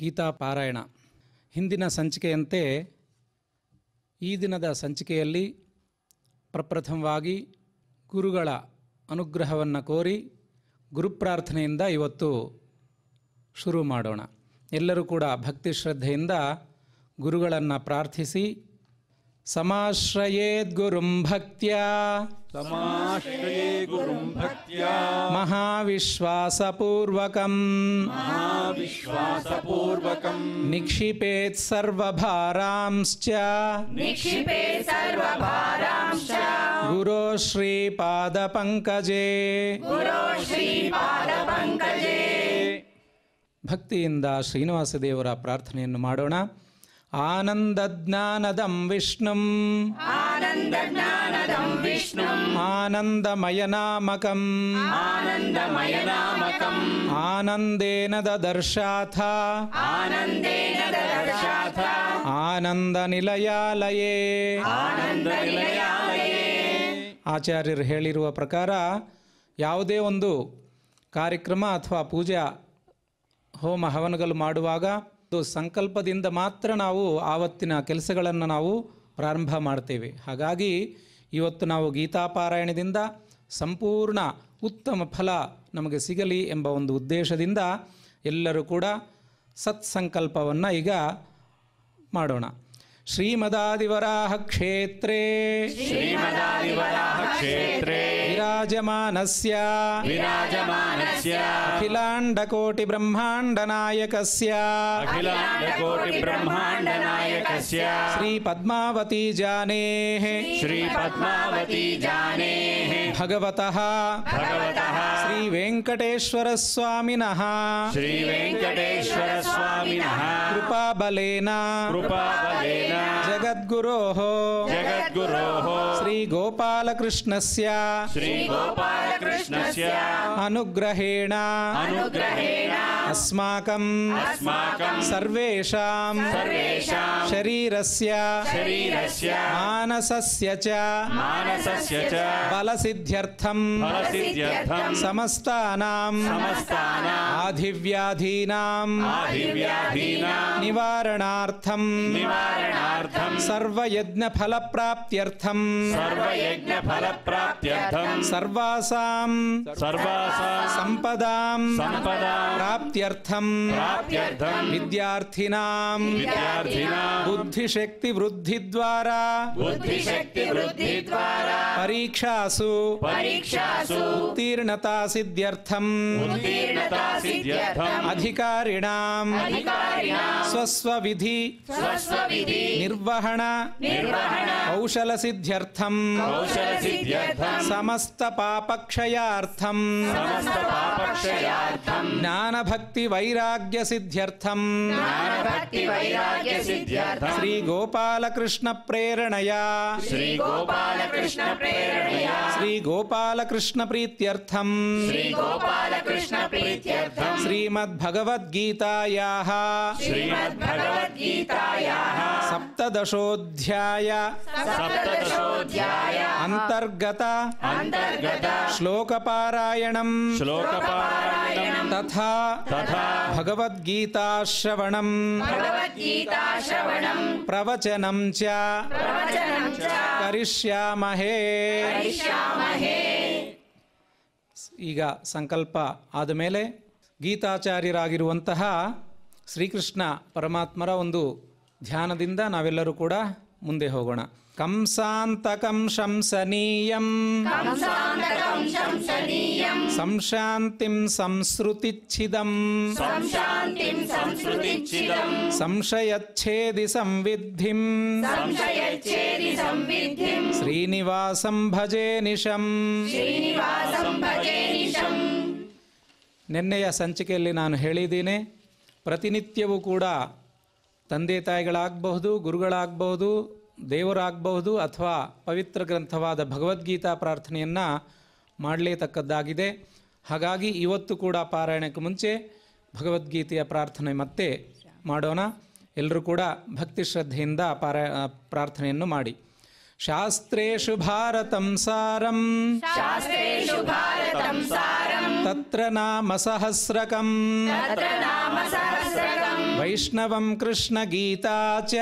ಗೀತಾ ಪಾರಾಯಣ ಹಿಂದಿನ ಸಂಚಿಕೆಯಂತೆ ಈ ದಿನದ ಸಂಚಿಕೆಯಲ್ಲಿ ಪ್ರಪ್ರಥಮವಾಗಿ ಗುರುಗಳ ಅನುಗ್ರಹವನ್ನು ಕೋರಿ ಗುರುಪ್ರಾರ್ಥನೆಯಿಂದ ಇವತ್ತು ಶುರು ಮಾಡೋಣ ಎಲ್ಲರೂ ಕೂಡ ಭಕ್ತಿ ಶ್ರದ್ಧೆಯಿಂದ ಗುರುಗಳನ್ನು ಪ್ರಾರ್ಥಿಸಿ समाश्रयेद्गुरुं भक्त्या समाश्रये गुरुं भक्त्या महाविश्वासपूर्वकम् महाविश्वासपूर्वकम् निक्षिपेत् सर्वभारांश्च निक्षिपेत् सर्वभारांश्च गुरो श्रीपादपङ्कजे गुरो श्रीपादपङ्कजे भक्तिन्दा श्रीनिवासदेवरा प्रार्थनेन माडोणा ಆನಂದ ಜ್ಞಾನದಂ ವಿಷ್ಣು ಆನಂದೇನ ನಾಮಕಂದನಂದೇನದರ್ಶಾಥ ಆನಂದ ನಿಲಯಾಲಯೇ ನಿಲಯಾಲಯ ಆಚಾರ್ಯರು ಹೇಳಿರುವ ಪ್ರಕಾರ ಯಾವುದೇ ಒಂದು ಕಾರ್ಯಕ್ರಮ ಅಥವಾ ಪೂಜಾ ಹೋಮ ಹವನಗಳು ಮಾಡುವಾಗ ಮತ್ತು ಸಂಕಲ್ಪದಿಂದ ಮಾತ್ರ ನಾವು ಆವತ್ತಿನ ಕೆಲಸಗಳನ್ನು ನಾವು ಪ್ರಾರಂಭ ಮಾಡ್ತೇವೆ ಹಾಗಾಗಿ ಇವತ್ತು ನಾವು ಗೀತಾಪಾರಾಯಣದಿಂದ ಸಂಪೂರ್ಣ ಉತ್ತಮ ಫಲ ನಮಗೆ ಸಿಗಲಿ ಎಂಬ ಒಂದು ಉದ್ದೇಶದಿಂದ ಎಲ್ಲರೂ ಕೂಡ ಸತ್ಸಂಕಲ್ಪವನ್ನು ಈಗ ಮಾಡೋಣ ಶ್ರೀಮದಾದಿವರಾಹ ಕ್ಷೇತ್ರೇ ಶ್ರೀಮದಾದಿವರಾಹ ಕ್ಷೇತ್ರೇ विराजमानस्य विराजमानस्य अखिलांडकोटि अखिलांडकोटि ब्रह्मांडनायकस्य ब्रह्मांडनायकस्य श्री पद्मावती जाने श्री पद्मावती जाने भगवत श्री वेंकटेश्वर स्वामीन श्री वेंकटेश्वर स्वामीन कृपाबलेन कृपाबलेन जगद्गुरोः श्री गोपालकृष्णस्य श्री गोपालकृष्णस्य अनुग्रहेण अनुग्रहेण अस्माकं अस्माकं से सर्वेषां शरीरस्य फलसिद्ध्यर्थम् फलसिद्ध्यर्थम् समस्तानाम् समस्तानाम् आधिव्याधीनाम् आधिव्याधीनाम् निवारणार्थम् सर्वयज्ञफलप्राप्त्यर्थम् सर्वासाम् सम्पदाम् प्राप्त्यर्थम् विद्यार्थिनाम् बुद्धिशक्तिवृद्धिद्वारा परीक्षासु परीक्षासु उत्तीर्णता सिद्ध्यर्थम् उत्तीर्णता सिद्ध्यर्थम् अधिकारिणाम् अधिकारिणाम् स्वस्वविधि स्वस्वविधि निर्वहण कौशल सिद्ध्यर्थम् समस्त पापक्षयार्थम् ज्ञान भक्ति वैराग्य सिद्ध्यर्थम् श्री गोपाल कृष्ण प्रेरणया श्री गोपाल कृष्ण प्रेरणया श्री श्रीगोपालकृष्णप्रीत्यर्थम् प्रीत्यर्थम् श्रीमद्भगवद्गीतायाः श्रीमद्भगवद्गीतायाः सप्तदशोऽध्याय सप्तदशोऽध्याय अन्तर्गत श्लोकपारायणम् श्लोकपारायणम् तथा तथा भगवद्गीताश्रवणम् भगवद्गीताश्रवणम् प्रवचनं च करिष्यामहे ಈಗ ಸಂಕಲ್ಪ ಆದಮೇಲೆ ಗೀತಾಚಾರ್ಯರಾಗಿರುವಂತಹ ಶ್ರೀಕೃಷ್ಣ ಪರಮಾತ್ಮರ ಒಂದು ಧ್ಯಾನದಿಂದ ನಾವೆಲ್ಲರೂ ಕೂಡ ಮುಂದೆ ಹೋಗೋಣ ಕಂಸಾಂತಕಂ ಶಂಸನೀಯಂ ಸಂಶಾಂತಿಂ ಸಂಸ್ರುತಿಚ್ಛಿದಂ ಸಂಶಯಚ್ಛೇದಿ ಸಂವಿದ್ಧಿಂ ಶ್ರೀನಿವಾಸಂ ಭಜೆ ನಿಶಂ ನಿನ್ನೆಯ ಸಂಚಿಕೆಯಲ್ಲಿ ನಾನು ಹೇಳಿದ್ದೀನಿ ಪ್ರತಿನಿತ್ಯವೂ ಕೂಡ ತಂದೆ ತಾಯಿಗಳಾಗಬಹುದು ಗುರುಗಳಾಗಬಹುದು ದೇವರಾಗಬಹುದು ಅಥವಾ ಪವಿತ್ರ ಗ್ರಂಥವಾದ ಭಗವದ್ಗೀತಾ ಪ್ರಾರ್ಥನೆಯನ್ನು ಮಾಡಲೇತಕ್ಕದ್ದಾಗಿದೆ ಹಾಗಾಗಿ ಇವತ್ತು ಕೂಡ ಪಾರಾಯಣಕ್ಕೆ ಮುಂಚೆ ಭಗವದ್ಗೀತೆಯ ಪ್ರಾರ್ಥನೆ ಮತ್ತೆ ಮಾಡೋಣ ಎಲ್ಲರೂ ಕೂಡ ಭಕ್ತಿ ಶ್ರದ್ಧೆಯಿಂದ ಪ್ರಾರ್ಥನೆಯನ್ನು ಮಾಡಿ ಶಾಸ್ತ್ರು ಭಾರತ ಸಾರಂ ತತ್ರ ನಾಮ ಸಹಸ್ರಕಂ ತತ್ರ ನಾಮ ಸಹಸ್ರಕಂ ವೈಷ್ಣವಂ ಕೃಷ್ಣ ಗೀತಾಚ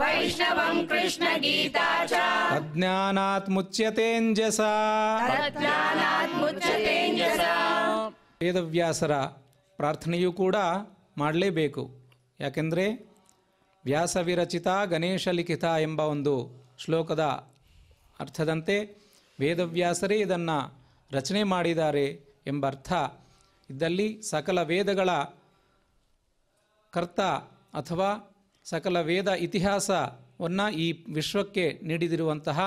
ವೈಷ್ಣವಂ ಕೃಷ್ಣ ಗೀತಾಚ ಅಜ್ಞಾನಾತ್ मुच्यतेञ्जसा ವೇದವ್ಯಾಸರ ಪ್ರಾರ್ಥನೆಯೂ ಕೂಡ ಮಾಡಲೇಬೇಕು ಯಾಕೆಂದರೆ ವ್ಯಾಸವಿರಚಿತ ಗಣೇಶ ಲಿಖಿತ ಎಂಬ ಒಂದು ಶ್ಲೋಕದ ಅರ್ಥದಂತೆ ವೇದವ್ಯಾಸರೇ ಇದನ್ನು ರಚನೆ ಮಾಡಿದ್ದಾರೆ ಎಂಬ ಅರ್ಥ ಇದ್ದಲ್ಲಿ ಸಕಲ ವೇದಗಳ ಕರ್ತ ಅಥವಾ ಸಕಲ ವೇದ ಇತಿಹಾಸವನ್ನು ಈ ವಿಶ್ವಕ್ಕೆ ನೀಡಿದಿರುವಂತಹ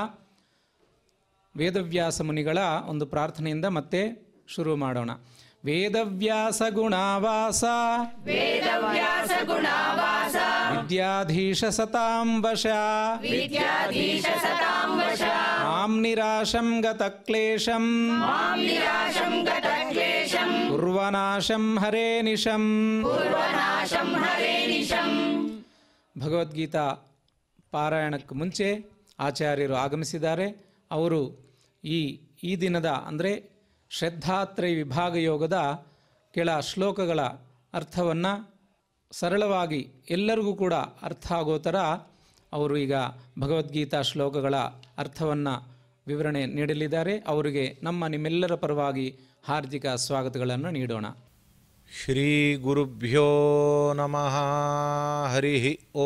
ವೇದವ್ಯಾಸ ಮುನಿಗಳ ಒಂದು ಪ್ರಾರ್ಥನೆಯಿಂದ ಮತ್ತೆ ಶುರು ಮಾಡೋಣ ವೇದವ್ಯಾಸ ಗುಣಾವಾಸ ವೇದವ್ಯಾಸ ಗುಣಾವಾಸ ವಿದ್ಯಾಧೀಶ ಸತಾಂಬಶ ವಿದ್ಯಾಧೀಶ ಸತಾಂಬಶ ವಶ ನಿರಾಶಂ ಗತಕ್ಲೇಶಂ ನಿರಾಶಂ ಗತಕ್ಲೇಶಂ ಪೂರ್ವನಾಶಂ ಹರೇ ನಿಶಂ ಭಗವದ್ಗೀತಾ ಪಾರಾಯಣಕ್ಕೆ ಮುಂಚೆ ಆಚಾರ್ಯರು ಆಗಮಿಸಿದ್ದಾರೆ ಅವರು ಈ ಈ ದಿನದ ಅಂದರೆ ಶ್ರದ್ಧಾತ್ರಯ ವಿಭಾಗ ಯೋಗದ ಕೆಳ ಶ್ಲೋಕಗಳ ಅರ್ಥವನ್ನು ಸರಳವಾಗಿ ಎಲ್ಲರಿಗೂ ಕೂಡ ಅರ್ಥ ಆಗೋ ಥರ ಅವರು ಈಗ ಭಗವದ್ಗೀತಾ ಶ್ಲೋಕಗಳ ಅರ್ಥವನ್ನು ವಿವರಣೆ ನೀಡಲಿದ್ದಾರೆ ಅವರಿಗೆ ನಮ್ಮ ನಿಮ್ಮೆಲ್ಲರ ಪರವಾಗಿ ಹಾರ್ದಿಕ ಸ್ವಾಗತಗಳನ್ನು ನೀಡೋಣ ಶ್ರೀ ಗುರುಭ್ಯೋ ನಮಃ ಹರಿ ಓ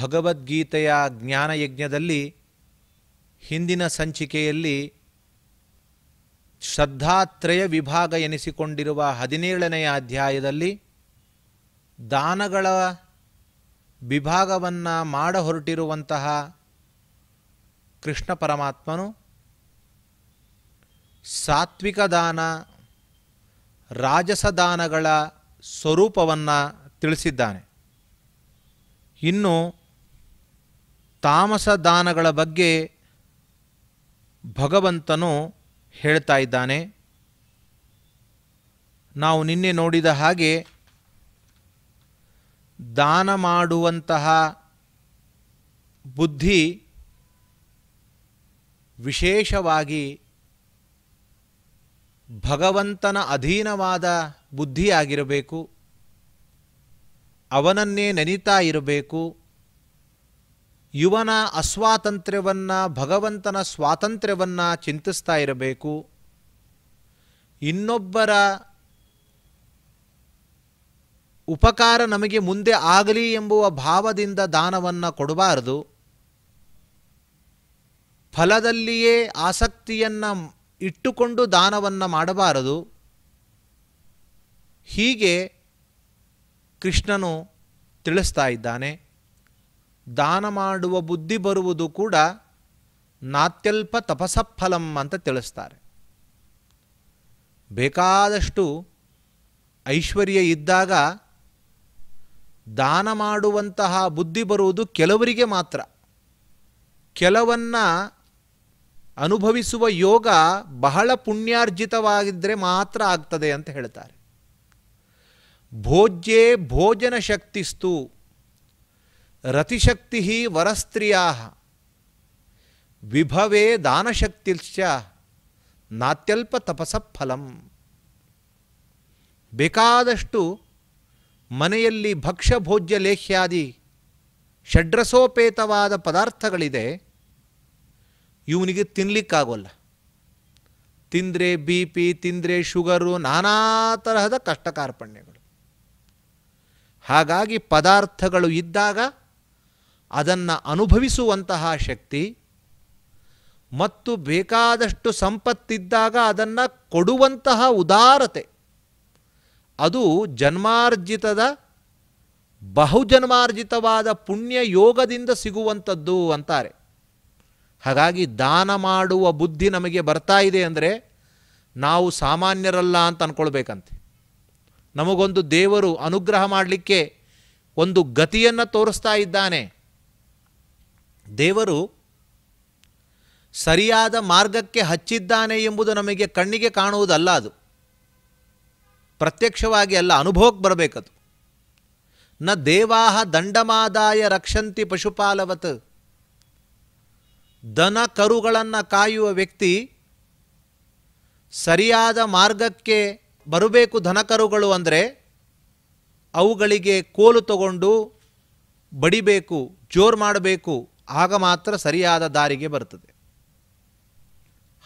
ಭಗವದ್ಗೀತೆಯ ಜ್ಞಾನಯಜ್ಞದಲ್ಲಿ ಹಿಂದಿನ ಸಂಚಿಕೆಯಲ್ಲಿ ಶ್ರದ್ಧಾತ್ರಯ ವಿಭಾಗ ಎನಿಸಿಕೊಂಡಿರುವ ಹದಿನೇಳನೆಯ ಅಧ್ಯಾಯದಲ್ಲಿ ದಾನಗಳ ವಿಭಾಗವನ್ನು ಮಾಡ ಹೊರಟಿರುವಂತಹ ಕೃಷ್ಣ ಪರಮಾತ್ಮನು ಸಾತ್ವಿಕ ದಾನ ರಾಜಸದಾನಗಳ ಸ್ವರೂಪವನ್ನು ತಿಳಿಸಿದ್ದಾನೆ ಇನ್ನು ತಾಮಸ ದಾನಗಳ ಬಗ್ಗೆ ಭಗವಂತನು ಹೇಳ್ತಾ ಇದ್ದಾನೆ ನಾವು ನಿನ್ನೆ ನೋಡಿದ ಹಾಗೆ ದಾನ ಮಾಡುವಂತಹ ಬುದ್ಧಿ ವಿಶೇಷವಾಗಿ ಭಗವಂತನ ಅಧೀನವಾದ ಬುದ್ಧಿಯಾಗಿರಬೇಕು ಅವನನ್ನೇ ನೆನೀತಾ ಇರಬೇಕು ಇವನ ಅಸ್ವಾತಂತ್ರ್ಯವನ್ನು ಭಗವಂತನ ಸ್ವಾತಂತ್ರ್ಯವನ್ನು ಚಿಂತಿಸ್ತಾ ಇರಬೇಕು ಇನ್ನೊಬ್ಬರ ಉಪಕಾರ ನಮಗೆ ಮುಂದೆ ಆಗಲಿ ಎಂಬುವ ಭಾವದಿಂದ ದಾನವನ್ನು ಕೊಡಬಾರದು ಫಲದಲ್ಲಿಯೇ ಆಸಕ್ತಿಯನ್ನು ಇಟ್ಟುಕೊಂಡು ದಾನವನ್ನು ಮಾಡಬಾರದು ಹೀಗೆ ಕೃಷ್ಣನು ತಿಳಿಸ್ತಾ ಇದ್ದಾನೆ ದಾನ ಮಾಡುವ ಬುದ್ಧಿ ಬರುವುದು ಕೂಡ ನಾತ್ಯಲ್ಪ ತಪಸಫಲಂ ಅಂತ ತಿಳಿಸ್ತಾರೆ ಬೇಕಾದಷ್ಟು ಐಶ್ವರ್ಯ ಇದ್ದಾಗ ದಾನ ಮಾಡುವಂತಹ ಬುದ್ಧಿ ಬರುವುದು ಕೆಲವರಿಗೆ ಮಾತ್ರ ಕೆಲವನ್ನು ಅನುಭವಿಸುವ ಯೋಗ ಬಹಳ ಪುಣ್ಯಾರ್ಜಿತವಾಗಿದ್ದರೆ ಮಾತ್ರ ಆಗ್ತದೆ ಅಂತ ಹೇಳ್ತಾರೆ ಭೋಜ್ಯೆ ಭೋಜನ ಶಕ್ತಿಸ್ತು ರತಿಶಕ್ತಿ ವರಸ್ತ್ರೀಯ ವಿಭವೇ ದಾನಶಕ್ತಿಶ್ಚ ನಾತ್ಯಲ್ಪ ತಪಸ ಫಲಂ ಬೇಕಾದಷ್ಟು ಮನೆಯಲ್ಲಿ ಭಕ್ಷ್ಯ ಭೋಜ್ಯ ಲೇಹ್ಯಾದಿ ಷಡ್ರಸೋಪೇತವಾದ ಪದಾರ್ಥಗಳಿದೆ ಇವನಿಗೆ ತಿನ್ಲಿಕ್ಕಾಗೋಲ್ಲ ತಿಂದರೆ ಬಿ ಪಿ ತಿಂದರೆ ಶುಗರು ನಾನಾ ತರಹದ ಕಷ್ಟಕಾರ್ಪಣ್ಯಗಳು ಹಾಗಾಗಿ ಪದಾರ್ಥಗಳು ಇದ್ದಾಗ ಅದನ್ನು ಅನುಭವಿಸುವಂತಹ ಶಕ್ತಿ ಮತ್ತು ಬೇಕಾದಷ್ಟು ಸಂಪತ್ತಿದ್ದಾಗ ಅದನ್ನು ಕೊಡುವಂತಹ ಉದಾರತೆ ಅದು ಜನ್ಮಾರ್ಜಿತದ ಬಹುಜನ್ಮಾರ್ಜಿತವಾದ ಪುಣ್ಯ ಯೋಗದಿಂದ ಸಿಗುವಂಥದ್ದು ಅಂತಾರೆ ಹಾಗಾಗಿ ದಾನ ಮಾಡುವ ಬುದ್ಧಿ ನಮಗೆ ಬರ್ತಾ ಇದೆ ಅಂದರೆ ನಾವು ಸಾಮಾನ್ಯರಲ್ಲ ಅಂತ ಅಂದ್ಕೊಳ್ಬೇಕಂತೆ ನಮಗೊಂದು ದೇವರು ಅನುಗ್ರಹ ಮಾಡಲಿಕ್ಕೆ ಒಂದು ಗತಿಯನ್ನು ತೋರಿಸ್ತಾ ಇದ್ದಾನೆ ದೇವರು ಸರಿಯಾದ ಮಾರ್ಗಕ್ಕೆ ಹಚ್ಚಿದ್ದಾನೆ ಎಂಬುದು ನಮಗೆ ಕಣ್ಣಿಗೆ ಕಾಣುವುದಲ್ಲ ಅದು ಪ್ರತ್ಯಕ್ಷವಾಗಿ ಅಲ್ಲ ಅನುಭವಕ್ಕೆ ಬರಬೇಕದು ನ ದೇವಾಹ ದಂಡಮಾದಾಯ ರಕ್ಷಂತಿ ಪಶುಪಾಲವತ್ ದನ ಕರುಗಳನ್ನು ಕಾಯುವ ವ್ಯಕ್ತಿ ಸರಿಯಾದ ಮಾರ್ಗಕ್ಕೆ ಬರಬೇಕು ದನಕರುಗಳು ಅಂದರೆ ಅವುಗಳಿಗೆ ಕೋಲು ತಗೊಂಡು ಬಡಿಬೇಕು ಜೋರು ಮಾಡಬೇಕು ಆಗ ಮಾತ್ರ ಸರಿಯಾದ ದಾರಿಗೆ ಬರ್ತದೆ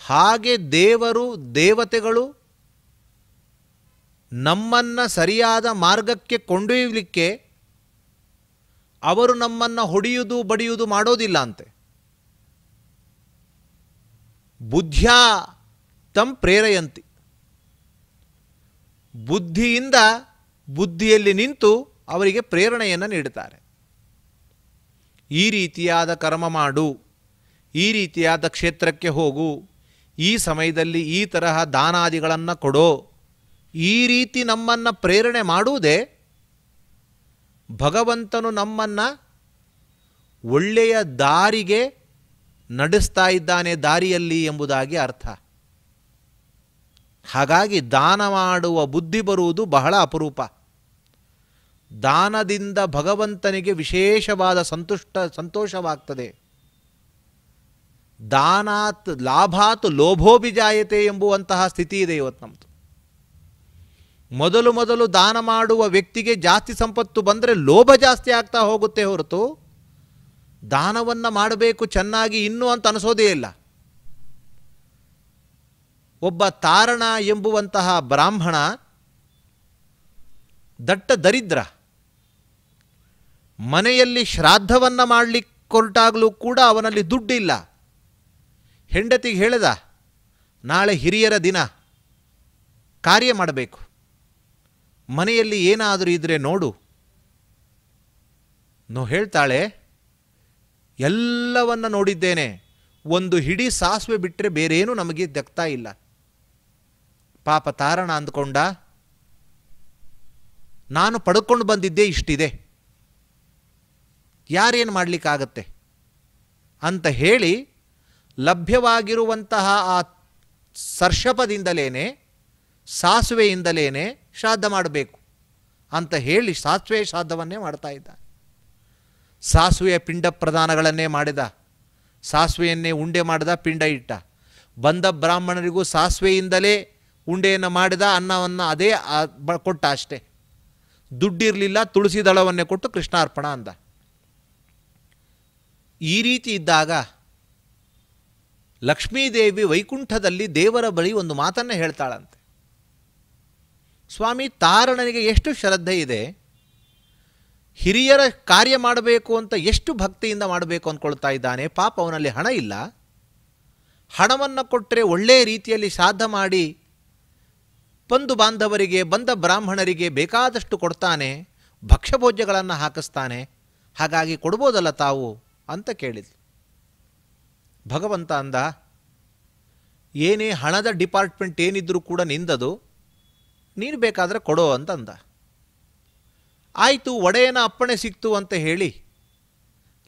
ಹಾಗೆ ದೇವರು ದೇವತೆಗಳು ನಮ್ಮನ್ನು ಸರಿಯಾದ ಮಾರ್ಗಕ್ಕೆ ಕೊಂಡೊಯ್ಯಲಿಕ್ಕೆ ಅವರು ನಮ್ಮನ್ನು ಹೊಡೆಯುವುದು ಬಡಿಯುವುದು ಮಾಡೋದಿಲ್ಲ ಅಂತೆ ಬುದ್ಧ್ಯಾ ತಂ ಪ್ರೇರೆಯಂತಿ ಬುದ್ಧಿಯಿಂದ ಬುದ್ಧಿಯಲ್ಲಿ ನಿಂತು ಅವರಿಗೆ ಪ್ರೇರಣೆಯನ್ನು ನೀಡುತ್ತಾರೆ ಈ ರೀತಿಯಾದ ಕರ್ಮ ಮಾಡು ಈ ರೀತಿಯಾದ ಕ್ಷೇತ್ರಕ್ಕೆ ಹೋಗು ಈ ಸಮಯದಲ್ಲಿ ಈ ತರಹ ದಾನಾದಿಗಳನ್ನು ಕೊಡೋ ಈ ರೀತಿ ನಮ್ಮನ್ನು ಪ್ರೇರಣೆ ಮಾಡುವುದೇ ಭಗವಂತನು ನಮ್ಮನ್ನು ಒಳ್ಳೆಯ ದಾರಿಗೆ ನಡೆಸ್ತಾ ಇದ್ದಾನೆ ದಾರಿಯಲ್ಲಿ ಎಂಬುದಾಗಿ ಅರ್ಥ ಹಾಗಾಗಿ ದಾನ ಮಾಡುವ ಬುದ್ಧಿ ಬರುವುದು ಬಹಳ ಅಪರೂಪ ದಾನದಿಂದ ಭಗವಂತನಿಗೆ ವಿಶೇಷವಾದ ಸಂತುಷ್ಟ ಸಂತೋಷವಾಗ್ತದೆ ದಾನಾತ್ ಲಾಭಾತ್ ಲೋಭೋಭಿಜಾಯತೆ ಎಂಬುವಂತಹ ಸ್ಥಿತಿ ಇದೆ ಇವತ್ತು ನಮ್ಮದು ಮೊದಲು ಮೊದಲು ದಾನ ಮಾಡುವ ವ್ಯಕ್ತಿಗೆ ಜಾಸ್ತಿ ಸಂಪತ್ತು ಬಂದರೆ ಲೋಭ ಜಾಸ್ತಿ ಆಗ್ತಾ ಹೋಗುತ್ತೆ ಹೊರತು ದಾನವನ್ನು ಮಾಡಬೇಕು ಚೆನ್ನಾಗಿ ಇನ್ನು ಅಂತ ಅನಿಸೋದೇ ಇಲ್ಲ ಒಬ್ಬ ತಾರಣ ಎಂಬುವಂತಹ ಬ್ರಾಹ್ಮಣ ದಟ್ಟ ದರಿದ್ರ ಮನೆಯಲ್ಲಿ ಶ್ರಾದ್ದವನ್ನು ಮಾಡಲಿಕ್ಕೆ ಕೂಡ ಅವನಲ್ಲಿ ದುಡ್ಡಿಲ್ಲ ಹೆಂಡತಿಗೆ ಹೇಳಿದ ನಾಳೆ ಹಿರಿಯರ ದಿನ ಕಾರ್ಯ ಮಾಡಬೇಕು ಮನೆಯಲ್ಲಿ ಏನಾದರೂ ಇದ್ರೆ ನೋಡು ನೋ ಹೇಳ್ತಾಳೆ ಎಲ್ಲವನ್ನು ನೋಡಿದ್ದೇನೆ ಒಂದು ಹಿಡಿ ಸಾಸಿವೆ ಬಿಟ್ಟರೆ ಬೇರೇನು ನಮಗೆ ದಕ್ತಾ ಇಲ್ಲ ಪಾಪ ತಾರಣ ಅಂದ್ಕೊಂಡ ನಾನು ಪಡ್ಕೊಂಡು ಬಂದಿದ್ದೇ ಇಷ್ಟಿದೆ ಯಾರೇನು ಮಾಡಲಿಕ್ಕಾಗತ್ತೆ ಅಂತ ಹೇಳಿ ಲಭ್ಯವಾಗಿರುವಂತಹ ಆ ಸರ್ಷಪದಿಂದಲೇ ಸಾಸುವೆಯಿಂದಲೇ ಶ್ರಾದ್ದ ಮಾಡಬೇಕು ಅಂತ ಹೇಳಿ ಸಾಸುವೆ ಶ್ರಾದ್ದವನ್ನೇ ಮಾಡ್ತಾ ಇದ್ದ ಸಾಸುವೆಯ ಪಿಂಡ ಪ್ರದಾನಗಳನ್ನೇ ಮಾಡಿದ ಸಾಸುವೆಯನ್ನೇ ಉಂಡೆ ಮಾಡಿದ ಪಿಂಡ ಇಟ್ಟ ಬಂದ ಬ್ರಾಹ್ಮಣರಿಗೂ ಸಾಸುವೆಯಿಂದಲೇ ಉಂಡೆಯನ್ನು ಮಾಡಿದ ಅನ್ನವನ್ನು ಅದೇ ಕೊಟ್ಟ ಅಷ್ಟೆ ದುಡ್ಡಿರಲಿಲ್ಲ ತುಳಸಿ ದಳವನ್ನೇ ಕೊಟ್ಟು ಕೃಷ್ಣಾರ್ಪಣ ಅಂದ ಈ ರೀತಿ ಇದ್ದಾಗ ಲಕ್ಷ್ಮೀದೇವಿ ವೈಕುಂಠದಲ್ಲಿ ದೇವರ ಬಳಿ ಒಂದು ಮಾತನ್ನು ಹೇಳ್ತಾಳಂತೆ ಸ್ವಾಮಿ ತಾರಣನಿಗೆ ಎಷ್ಟು ಶ್ರದ್ಧೆ ಇದೆ ಹಿರಿಯರ ಕಾರ್ಯ ಮಾಡಬೇಕು ಅಂತ ಎಷ್ಟು ಭಕ್ತಿಯಿಂದ ಮಾಡಬೇಕು ಅಂದ್ಕೊಳ್ತಾ ಇದ್ದಾನೆ ಪಾಪ ಅವನಲ್ಲಿ ಹಣ ಇಲ್ಲ ಹಣವನ್ನು ಕೊಟ್ಟರೆ ಒಳ್ಳೆಯ ರೀತಿಯಲ್ಲಿ ಶ್ರಾದ್ದ ಮಾಡಿ ಬಂಧು ಬಾಂಧವರಿಗೆ ಬಂದ ಬ್ರಾಹ್ಮಣರಿಗೆ ಬೇಕಾದಷ್ಟು ಕೊಡ್ತಾನೆ ಭಕ್ಷ್ಯಭೋಜ್ಯಗಳನ್ನು ಹಾಕಿಸ್ತಾನೆ ಹಾಗಾಗಿ ಕೊಡ್ಬೋದಲ್ಲ ತಾವು ಅಂತ ಕೇಳಿದ್ಲು ಭಗವಂತ ಅಂದ ಏನೇ ಹಣದ ಡಿಪಾರ್ಟ್ಮೆಂಟ್ ಏನಿದ್ರೂ ಕೂಡ ನಿಂದದು ನೀನು ಬೇಕಾದರೆ ಕೊಡೋ ಅಂದ ಆಯಿತು ಒಡೆಯನ ಅಪ್ಪಣೆ ಸಿಕ್ತು ಅಂತ ಹೇಳಿ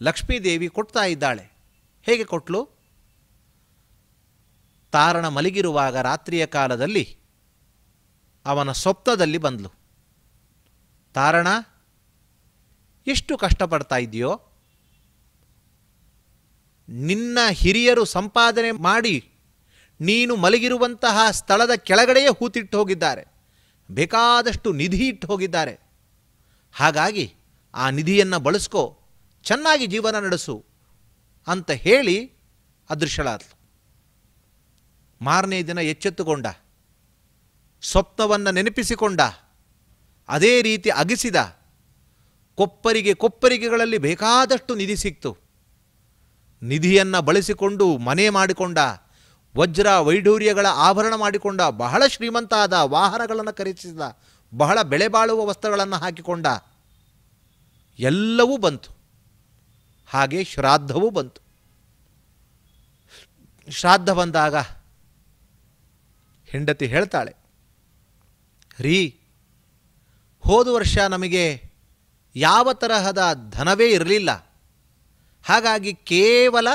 ಲಕ್ಷ್ಮೀದೇವಿ ಕೊಡ್ತಾ ಇದ್ದಾಳೆ ಹೇಗೆ ಕೊಟ್ಲು ತಾರಣ ಮಲಗಿರುವಾಗ ರಾತ್ರಿಯ ಕಾಲದಲ್ಲಿ ಅವನ ಸ್ವಪ್ನದಲ್ಲಿ ಬಂದಳು ತಾರಣ ಎಷ್ಟು ಕಷ್ಟಪಡ್ತಾ ಇದೆಯೋ ನಿನ್ನ ಹಿರಿಯರು ಸಂಪಾದನೆ ಮಾಡಿ ನೀನು ಮಲಗಿರುವಂತಹ ಸ್ಥಳದ ಕೆಳಗಡೆಯೇ ಹೂತಿಟ್ಟು ಹೋಗಿದ್ದಾರೆ ಬೇಕಾದಷ್ಟು ನಿಧಿ ಇಟ್ಟು ಹೋಗಿದ್ದಾರೆ ಹಾಗಾಗಿ ಆ ನಿಧಿಯನ್ನು ಬಳಸ್ಕೋ ಚೆನ್ನಾಗಿ ಜೀವನ ನಡೆಸು ಅಂತ ಹೇಳಿ ಅದೃಶ್ಯಳಾದ್ಲು ಮಾರನೇ ದಿನ ಎಚ್ಚೆತ್ತುಕೊಂಡ ಸ್ವಪ್ನವನ್ನು ನೆನಪಿಸಿಕೊಂಡ ಅದೇ ರೀತಿ ಅಗಿಸಿದ ಕೊಪ್ಪರಿಗೆ ಕೊಪ್ಪರಿಗೆಗಳಲ್ಲಿ ಬೇಕಾದಷ್ಟು ನಿಧಿ ಸಿಕ್ತು ನಿಧಿಯನ್ನು ಬಳಸಿಕೊಂಡು ಮನೆ ಮಾಡಿಕೊಂಡ ವಜ್ರ ವೈಢೂರ್ಯಗಳ ಆಭರಣ ಮಾಡಿಕೊಂಡ ಬಹಳ ಶ್ರೀಮಂತ ಆದ ವಾಹನಗಳನ್ನು ಖರೀದಿಸಿದ ಬಹಳ ಬೆಳೆಬಾಳುವ ಬಾಳುವ ವಸ್ತ್ರಗಳನ್ನು ಹಾಕಿಕೊಂಡ ಎಲ್ಲವೂ ಬಂತು ಹಾಗೆ ಶ್ರಾದ್ದವೂ ಬಂತು ಶ್ರಾದ್ದ ಬಂದಾಗ ಹೆಂಡತಿ ಹೇಳ್ತಾಳೆ ರೀ ಹೋದ ವರ್ಷ ನಮಗೆ ಯಾವ ತರಹದ ಧನವೇ ಇರಲಿಲ್ಲ ಹಾಗಾಗಿ ಕೇವಲ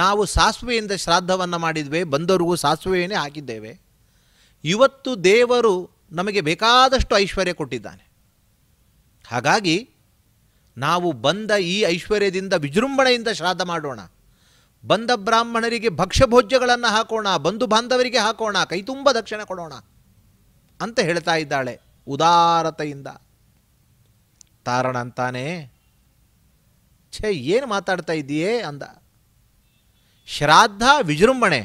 ನಾವು ಸಾಸುವೆಯಿಂದ ಶ್ರಾದ್ದವನ್ನು ಮಾಡಿದ್ವಿ ಬಂದವರಿಗೂ ಸಾಸುವೆಯೇ ಹಾಕಿದ್ದೇವೆ ಇವತ್ತು ದೇವರು ನಮಗೆ ಬೇಕಾದಷ್ಟು ಐಶ್ವರ್ಯ ಕೊಟ್ಟಿದ್ದಾನೆ ಹಾಗಾಗಿ ನಾವು ಬಂದ ಈ ಐಶ್ವರ್ಯದಿಂದ ವಿಜೃಂಭಣೆಯಿಂದ ಶ್ರಾದ್ದ ಮಾಡೋಣ ಬಂದ ಬ್ರಾಹ್ಮಣರಿಗೆ ಭಕ್ಷ್ಯಭೋಜ್ಯಗಳನ್ನು ಹಾಕೋಣ ಬಂಧು ಬಾಂಧವರಿಗೆ ಹಾಕೋಣ ಕೈ ತುಂಬ ದಕ್ಷಿಣ ಕೊಡೋಣ ಅಂತ ಹೇಳ್ತಾ ಇದ್ದಾಳೆ ಉದಾರತೆಯಿಂದ ತಾರಣ ಅಂತಾನೆ ಛೇ ಏನು ಮಾತಾಡ್ತಾ ಇದ್ದೀಯೇ ಅಂದ ಶ್ರಾದ್ದ ವಿಜೃಂಭಣೆ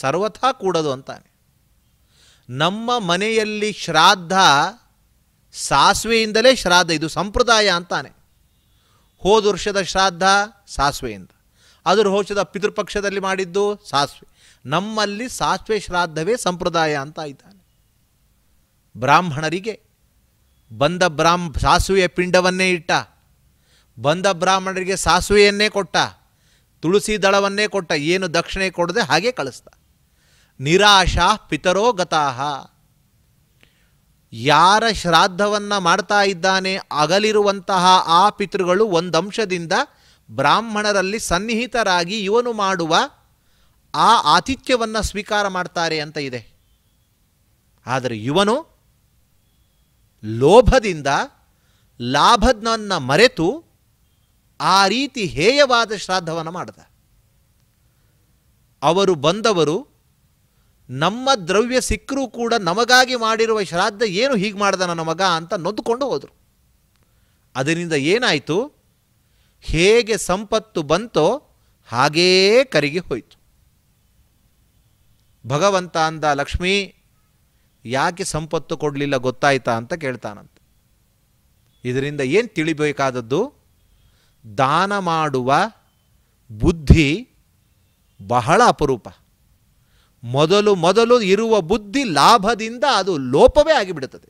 ಸರ್ವಥಾ ಕೂಡದು ಅಂತಾನೆ ನಮ್ಮ ಮನೆಯಲ್ಲಿ ಶ್ರಾದ್ದ ಸಾಸುವೆಯಿಂದಲೇ ಶ್ರಾದ್ದ ಇದು ಸಂಪ್ರದಾಯ ಅಂತಾನೆ ಹೋದ ವರ್ಷದ ಶ್ರಾದ್ದ ಸಾಸಿವೆಯಿಂದ ಅದರ ಹೋಚದ ಪಿತೃಪಕ್ಷದಲ್ಲಿ ಮಾಡಿದ್ದು ಸಾಸಿವೆ ನಮ್ಮಲ್ಲಿ ಸಾಸಿವೆ ಶ್ರಾದ್ದವೇ ಸಂಪ್ರದಾಯ ಅಂತ ಇದ್ದಾನೆ ಬ್ರಾಹ್ಮಣರಿಗೆ ಬಂದ ಬ್ರಾಹ್ಮ ಸಾಸುವೆಯ ಪಿಂಡವನ್ನೇ ಇಟ್ಟ ಬಂದ ಬ್ರಾಹ್ಮಣರಿಗೆ ಸಾಸುವೆಯನ್ನೇ ಕೊಟ್ಟ ತುಳಸಿ ದಳವನ್ನೇ ಕೊಟ್ಟ ಏನು ದಕ್ಷಿಣೆ ಕೊಡದೆ ಹಾಗೆ ಕಳಿಸ್ದ ನಿರಾಶಾ ಪಿತರೋ ಗತಾಹ ಯಾರ ಶ್ರಾದ್ದವನ್ನು ಮಾಡ್ತಾ ಇದ್ದಾನೆ ಅಗಲಿರುವಂತಹ ಆ ಪಿತೃಗಳು ಒಂದಂಶದಿಂದ ಬ್ರಾಹ್ಮಣರಲ್ಲಿ ಸನ್ನಿಹಿತರಾಗಿ ಇವನು ಮಾಡುವ ಆ ಆತಿಥ್ಯವನ್ನು ಸ್ವೀಕಾರ ಮಾಡ್ತಾರೆ ಅಂತ ಇದೆ ಆದರೆ ಇವನು ಲೋಭದಿಂದ ಲಾಭದನ್ನ ಮರೆತು ಆ ರೀತಿ ಹೇಯವಾದ ಶ್ರಾದ್ದವನ್ನು ಮಾಡ್ದ ಅವರು ಬಂದವರು ನಮ್ಮ ದ್ರವ್ಯ ಸಿಕ್ಕರೂ ಕೂಡ ನಮಗಾಗಿ ಮಾಡಿರುವ ಶ್ರಾದ್ದ ಏನು ಹೀಗೆ ಮಾಡಿದ ನನ್ನ ಮಗ ಅಂತ ನೊಂದುಕೊಂಡು ಹೋದರು ಅದರಿಂದ ಏನಾಯಿತು ಹೇಗೆ ಸಂಪತ್ತು ಬಂತೋ ಹಾಗೇ ಕರಿಗೆ ಹೋಯಿತು ಭಗವಂತ ಅಂದ ಲಕ್ಷ್ಮೀ ಯಾಕೆ ಸಂಪತ್ತು ಕೊಡಲಿಲ್ಲ ಗೊತ್ತಾಯ್ತಾ ಅಂತ ಕೇಳ್ತಾನಂತ ಇದರಿಂದ ಏನು ತಿಳಿಬೇಕಾದದ್ದು ದಾನ ಮಾಡುವ ಬುದ್ಧಿ ಬಹಳ ಅಪರೂಪ ಮೊದಲು ಮೊದಲು ಇರುವ ಬುದ್ಧಿ ಲಾಭದಿಂದ ಅದು ಲೋಪವೇ ಆಗಿಬಿಡುತ್ತದೆ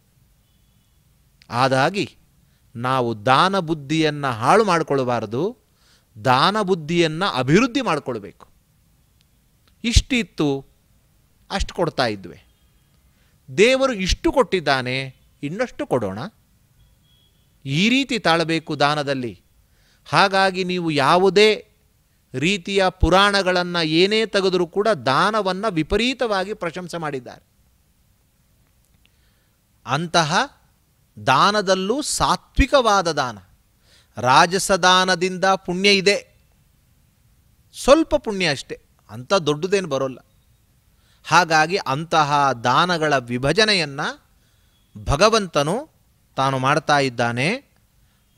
ಆದಾಗಿ ನಾವು ದಾನ ಬುದ್ಧಿಯನ್ನು ಹಾಳು ಮಾಡಿಕೊಳ್ಳಬಾರದು ದಾನ ಬುದ್ಧಿಯನ್ನು ಅಭಿವೃದ್ಧಿ ಮಾಡಿಕೊಳ್ಬೇಕು ಇಷ್ಟಿತ್ತು ಅಷ್ಟು ಕೊಡ್ತಾ ಇದ್ವಿ ದೇವರು ಇಷ್ಟು ಕೊಟ್ಟಿದ್ದಾನೆ ಇನ್ನಷ್ಟು ಕೊಡೋಣ ಈ ರೀತಿ ತಾಳಬೇಕು ದಾನದಲ್ಲಿ ಹಾಗಾಗಿ ನೀವು ಯಾವುದೇ ರೀತಿಯ ಪುರಾಣಗಳನ್ನು ಏನೇ ತೆಗೆದರೂ ಕೂಡ ದಾನವನ್ನು ವಿಪರೀತವಾಗಿ ಪ್ರಶಂಸೆ ಮಾಡಿದ್ದಾರೆ ಅಂತಹ ದಾನದಲ್ಲೂ ಸಾತ್ವಿಕವಾದ ದಾನ ರಾಜಸದಾನದಿಂದ ಪುಣ್ಯ ಇದೆ ಸ್ವಲ್ಪ ಪುಣ್ಯ ಅಷ್ಟೇ ಅಂಥ ದೊಡ್ಡದೇನು ಬರೋಲ್ಲ ಹಾಗಾಗಿ ಅಂತಹ ದಾನಗಳ ವಿಭಜನೆಯನ್ನು ಭಗವಂತನು ತಾನು ಮಾಡ್ತಾ ಇದ್ದಾನೆ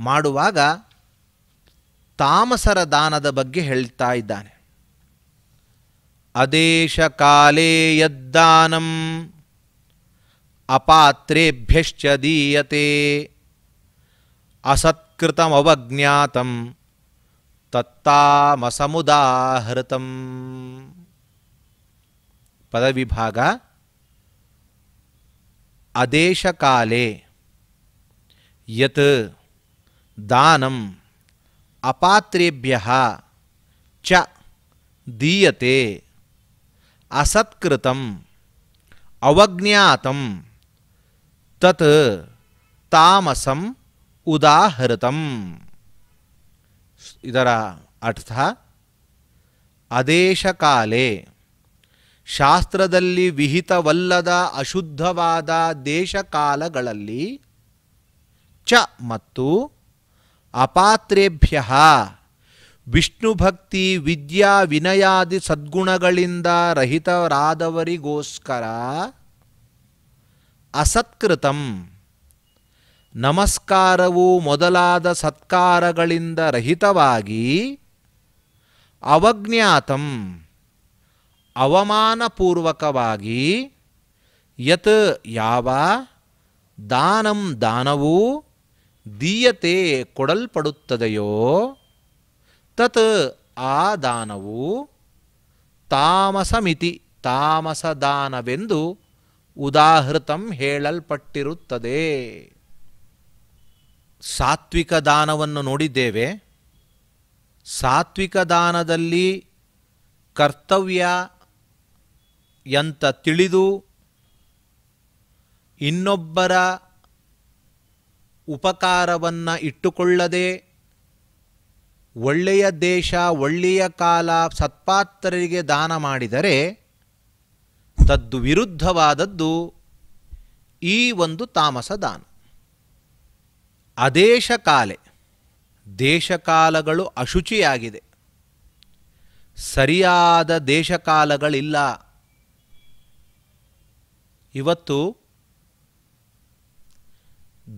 ಮಾಡುವಾಗ तामसरदान्येतय अदेशकाले यद् दानम् अपात्रेभ्यश्च दीयते असत्कृतमवज्ञातं तत्तामसमुदाहृतं पदविभागा अदेशकाले यत दानं ಅಪಾತ್ರೇಭ್ಯ ಚ ದೀಯತೆ ಅಸತ್ಕೃತ ಅವಜ್ಞಾತಂ ತತ್ ತಾಮಸಂ ಉದಾಹೃತ ಇದರ ಅರ್ಥ ಅದೇಶಕಾಲೆ ಶಾಸ್ತ್ರದಲ್ಲಿ ವಿಹಿತವಲ್ಲದ ಅಶುದ್ಧವಾದ ದೇಶಕಾಲಗಳಲ್ಲಿ ಚ ಮತ್ತು ಅಪಾತ್ರೇಭ್ಯ ವಿಷ್ಣು ಭಕ್ತಿ ವಿದ್ಯಾ ವಿನಯಾದಿ ಸದ್ಗುಣಗಳಿಂದ ರಹಿತರಾದವರಿಗೋಸ್ಕರ ಅಸತ್ಕೃತಂ ನಮಸ್ಕಾರವು ಮೊದಲಾದ ಸತ್ಕಾರಗಳಿಂದ ರಹಿತವಾಗಿ ಅವಜ್ಞಾತಂ ಅವಮಾನಪೂರ್ವಕವಾಗಿ ಯತ್ ಯಾವ ದಾನಂ ದಾನವೂ ದೀಯತೆ ಕೊಡಲ್ಪಡುತ್ತದೆಯೋ ತತ್ ಆ ದಾನವು ತಾಮಸಮಿತಿ ತಾಮಸದಾನವೆಂದು ಉದಾಹೃತಂ ಹೇಳಲ್ಪಟ್ಟಿರುತ್ತದೆ ಸಾತ್ವಿಕ ದಾನವನ್ನು ನೋಡಿದ್ದೇವೆ ಸಾತ್ವಿಕ ದಾನದಲ್ಲಿ ಕರ್ತವ್ಯ ಎಂತ ತಿಳಿದು ಇನ್ನೊಬ್ಬರ ಉಪಕಾರವನ್ನು ಇಟ್ಟುಕೊಳ್ಳದೆ ಒಳ್ಳೆಯ ದೇಶ ಒಳ್ಳೆಯ ಕಾಲ ಸತ್ಪಾತ್ರರಿಗೆ ದಾನ ಮಾಡಿದರೆ ತದ್ದು ವಿರುದ್ಧವಾದದ್ದು ಈ ಒಂದು ತಾಮಸ ದಾನ ಅದೇಶ ದೇಶಕಾಲಗಳು ಅಶುಚಿಯಾಗಿದೆ ಸರಿಯಾದ ದೇಶಕಾಲಗಳಿಲ್ಲ ಇವತ್ತು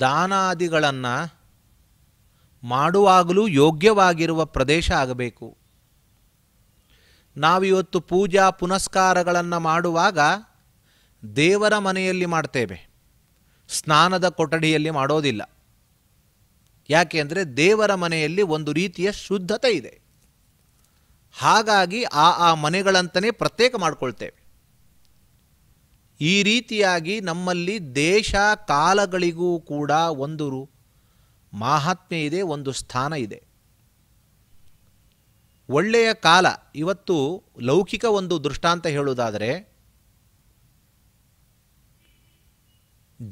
ದಾನಾದಿಗಳನ್ನು ಮಾಡುವಾಗಲೂ ಯೋಗ್ಯವಾಗಿರುವ ಪ್ರದೇಶ ಆಗಬೇಕು ನಾವಿವತ್ತು ಪೂಜಾ ಪುನಸ್ಕಾರಗಳನ್ನು ಮಾಡುವಾಗ ದೇವರ ಮನೆಯಲ್ಲಿ ಮಾಡ್ತೇವೆ ಸ್ನಾನದ ಕೊಠಡಿಯಲ್ಲಿ ಮಾಡೋದಿಲ್ಲ ಯಾಕೆಂದರೆ ದೇವರ ಮನೆಯಲ್ಲಿ ಒಂದು ರೀತಿಯ ಶುದ್ಧತೆ ಇದೆ ಹಾಗಾಗಿ ಆ ಆ ಮನೆಗಳಂತನೇ ಪ್ರತ್ಯೇಕ ಮಾಡಿಕೊಳ್ತೇವೆ ಈ ರೀತಿಯಾಗಿ ನಮ್ಮಲ್ಲಿ ದೇಶ ಕಾಲಗಳಿಗೂ ಕೂಡ ಒಂದು ಮಾಹಾತ್ಮೆ ಇದೆ ಒಂದು ಸ್ಥಾನ ಇದೆ ಒಳ್ಳೆಯ ಕಾಲ ಇವತ್ತು ಲೌಕಿಕ ಒಂದು ದೃಷ್ಟಾಂತ ಹೇಳುವುದಾದರೆ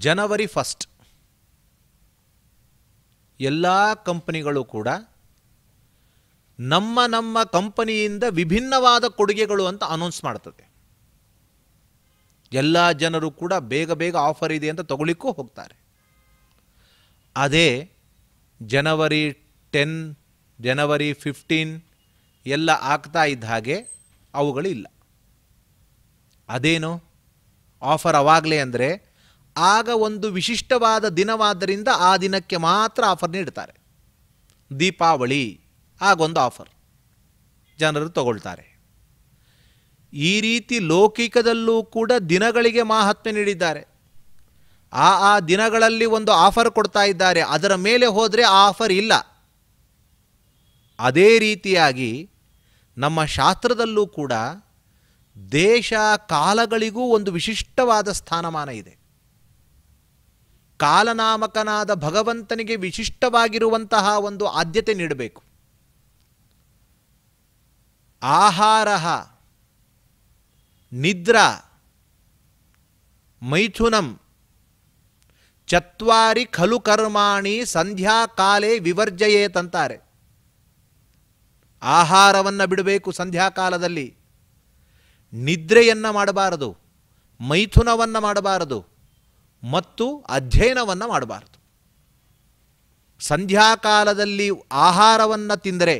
ಜನವರಿ ಫಸ್ಟ್ ಎಲ್ಲ ಕಂಪನಿಗಳು ಕೂಡ ನಮ್ಮ ನಮ್ಮ ಕಂಪನಿಯಿಂದ ವಿಭಿನ್ನವಾದ ಕೊಡುಗೆಗಳು ಅಂತ ಅನೌನ್ಸ್ ಮಾಡ್ತದೆ ಎಲ್ಲ ಜನರು ಕೂಡ ಬೇಗ ಬೇಗ ಆಫರ್ ಇದೆ ಅಂತ ತಗೊಳ್ಳಿಕ್ಕೂ ಹೋಗ್ತಾರೆ ಅದೇ ಜನವರಿ ಟೆನ್ ಜನವರಿ ಫಿಫ್ಟೀನ್ ಎಲ್ಲ ಆಗ್ತಾ ಇದ್ದ ಹಾಗೆ ಅವುಗಳಿಲ್ಲ ಅದೇನು ಆಫರ್ ಅವಾಗಲೇ ಅಂದರೆ ಆಗ ಒಂದು ವಿಶಿಷ್ಟವಾದ ದಿನವಾದ್ದರಿಂದ ಆ ದಿನಕ್ಕೆ ಮಾತ್ರ ಆಫರ್ ನೀಡ್ತಾರೆ ದೀಪಾವಳಿ ಆಗೊಂದು ಆಫರ್ ಜನರು ತಗೊಳ್ತಾರೆ ಈ ರೀತಿ ಲೌಕಿಕದಲ್ಲೂ ಕೂಡ ದಿನಗಳಿಗೆ ಮಹಾತ್ಮೆ ನೀಡಿದ್ದಾರೆ ಆ ಆ ದಿನಗಳಲ್ಲಿ ಒಂದು ಆಫರ್ ಕೊಡ್ತಾ ಇದ್ದಾರೆ ಅದರ ಮೇಲೆ ಹೋದರೆ ಆ ಆಫರ್ ಇಲ್ಲ ಅದೇ ರೀತಿಯಾಗಿ ನಮ್ಮ ಶಾಸ್ತ್ರದಲ್ಲೂ ಕೂಡ ದೇಶ ಕಾಲಗಳಿಗೂ ಒಂದು ವಿಶಿಷ್ಟವಾದ ಸ್ಥಾನಮಾನ ಇದೆ ಕಾಲನಾಮಕನಾದ ಭಗವಂತನಿಗೆ ವಿಶಿಷ್ಟವಾಗಿರುವಂತಹ ಒಂದು ಆದ್ಯತೆ ನೀಡಬೇಕು ಆಹಾರ ನಿದ್ರಾ ಮೈಥುನಂ ಚತ್ವಾರಿ ಖಲು ಕರ್ಮಾಣಿ ಸಂಧ್ಯಾಕಾಲೇ ವಿವರ್ಜಯೇತಂತಾರೆ ಆಹಾರವನ್ನು ಬಿಡಬೇಕು ಸಂಧ್ಯಾಕಾಲದಲ್ಲಿ ನಿದ್ರೆಯನ್ನು ಮಾಡಬಾರದು ಮೈಥುನವನ್ನು ಮಾಡಬಾರದು ಮತ್ತು ಅಧ್ಯಯನವನ್ನು ಮಾಡಬಾರದು ಸಂಧ್ಯಾಕಾಲದಲ್ಲಿ ಆಹಾರವನ್ನು ತಿಂದರೆ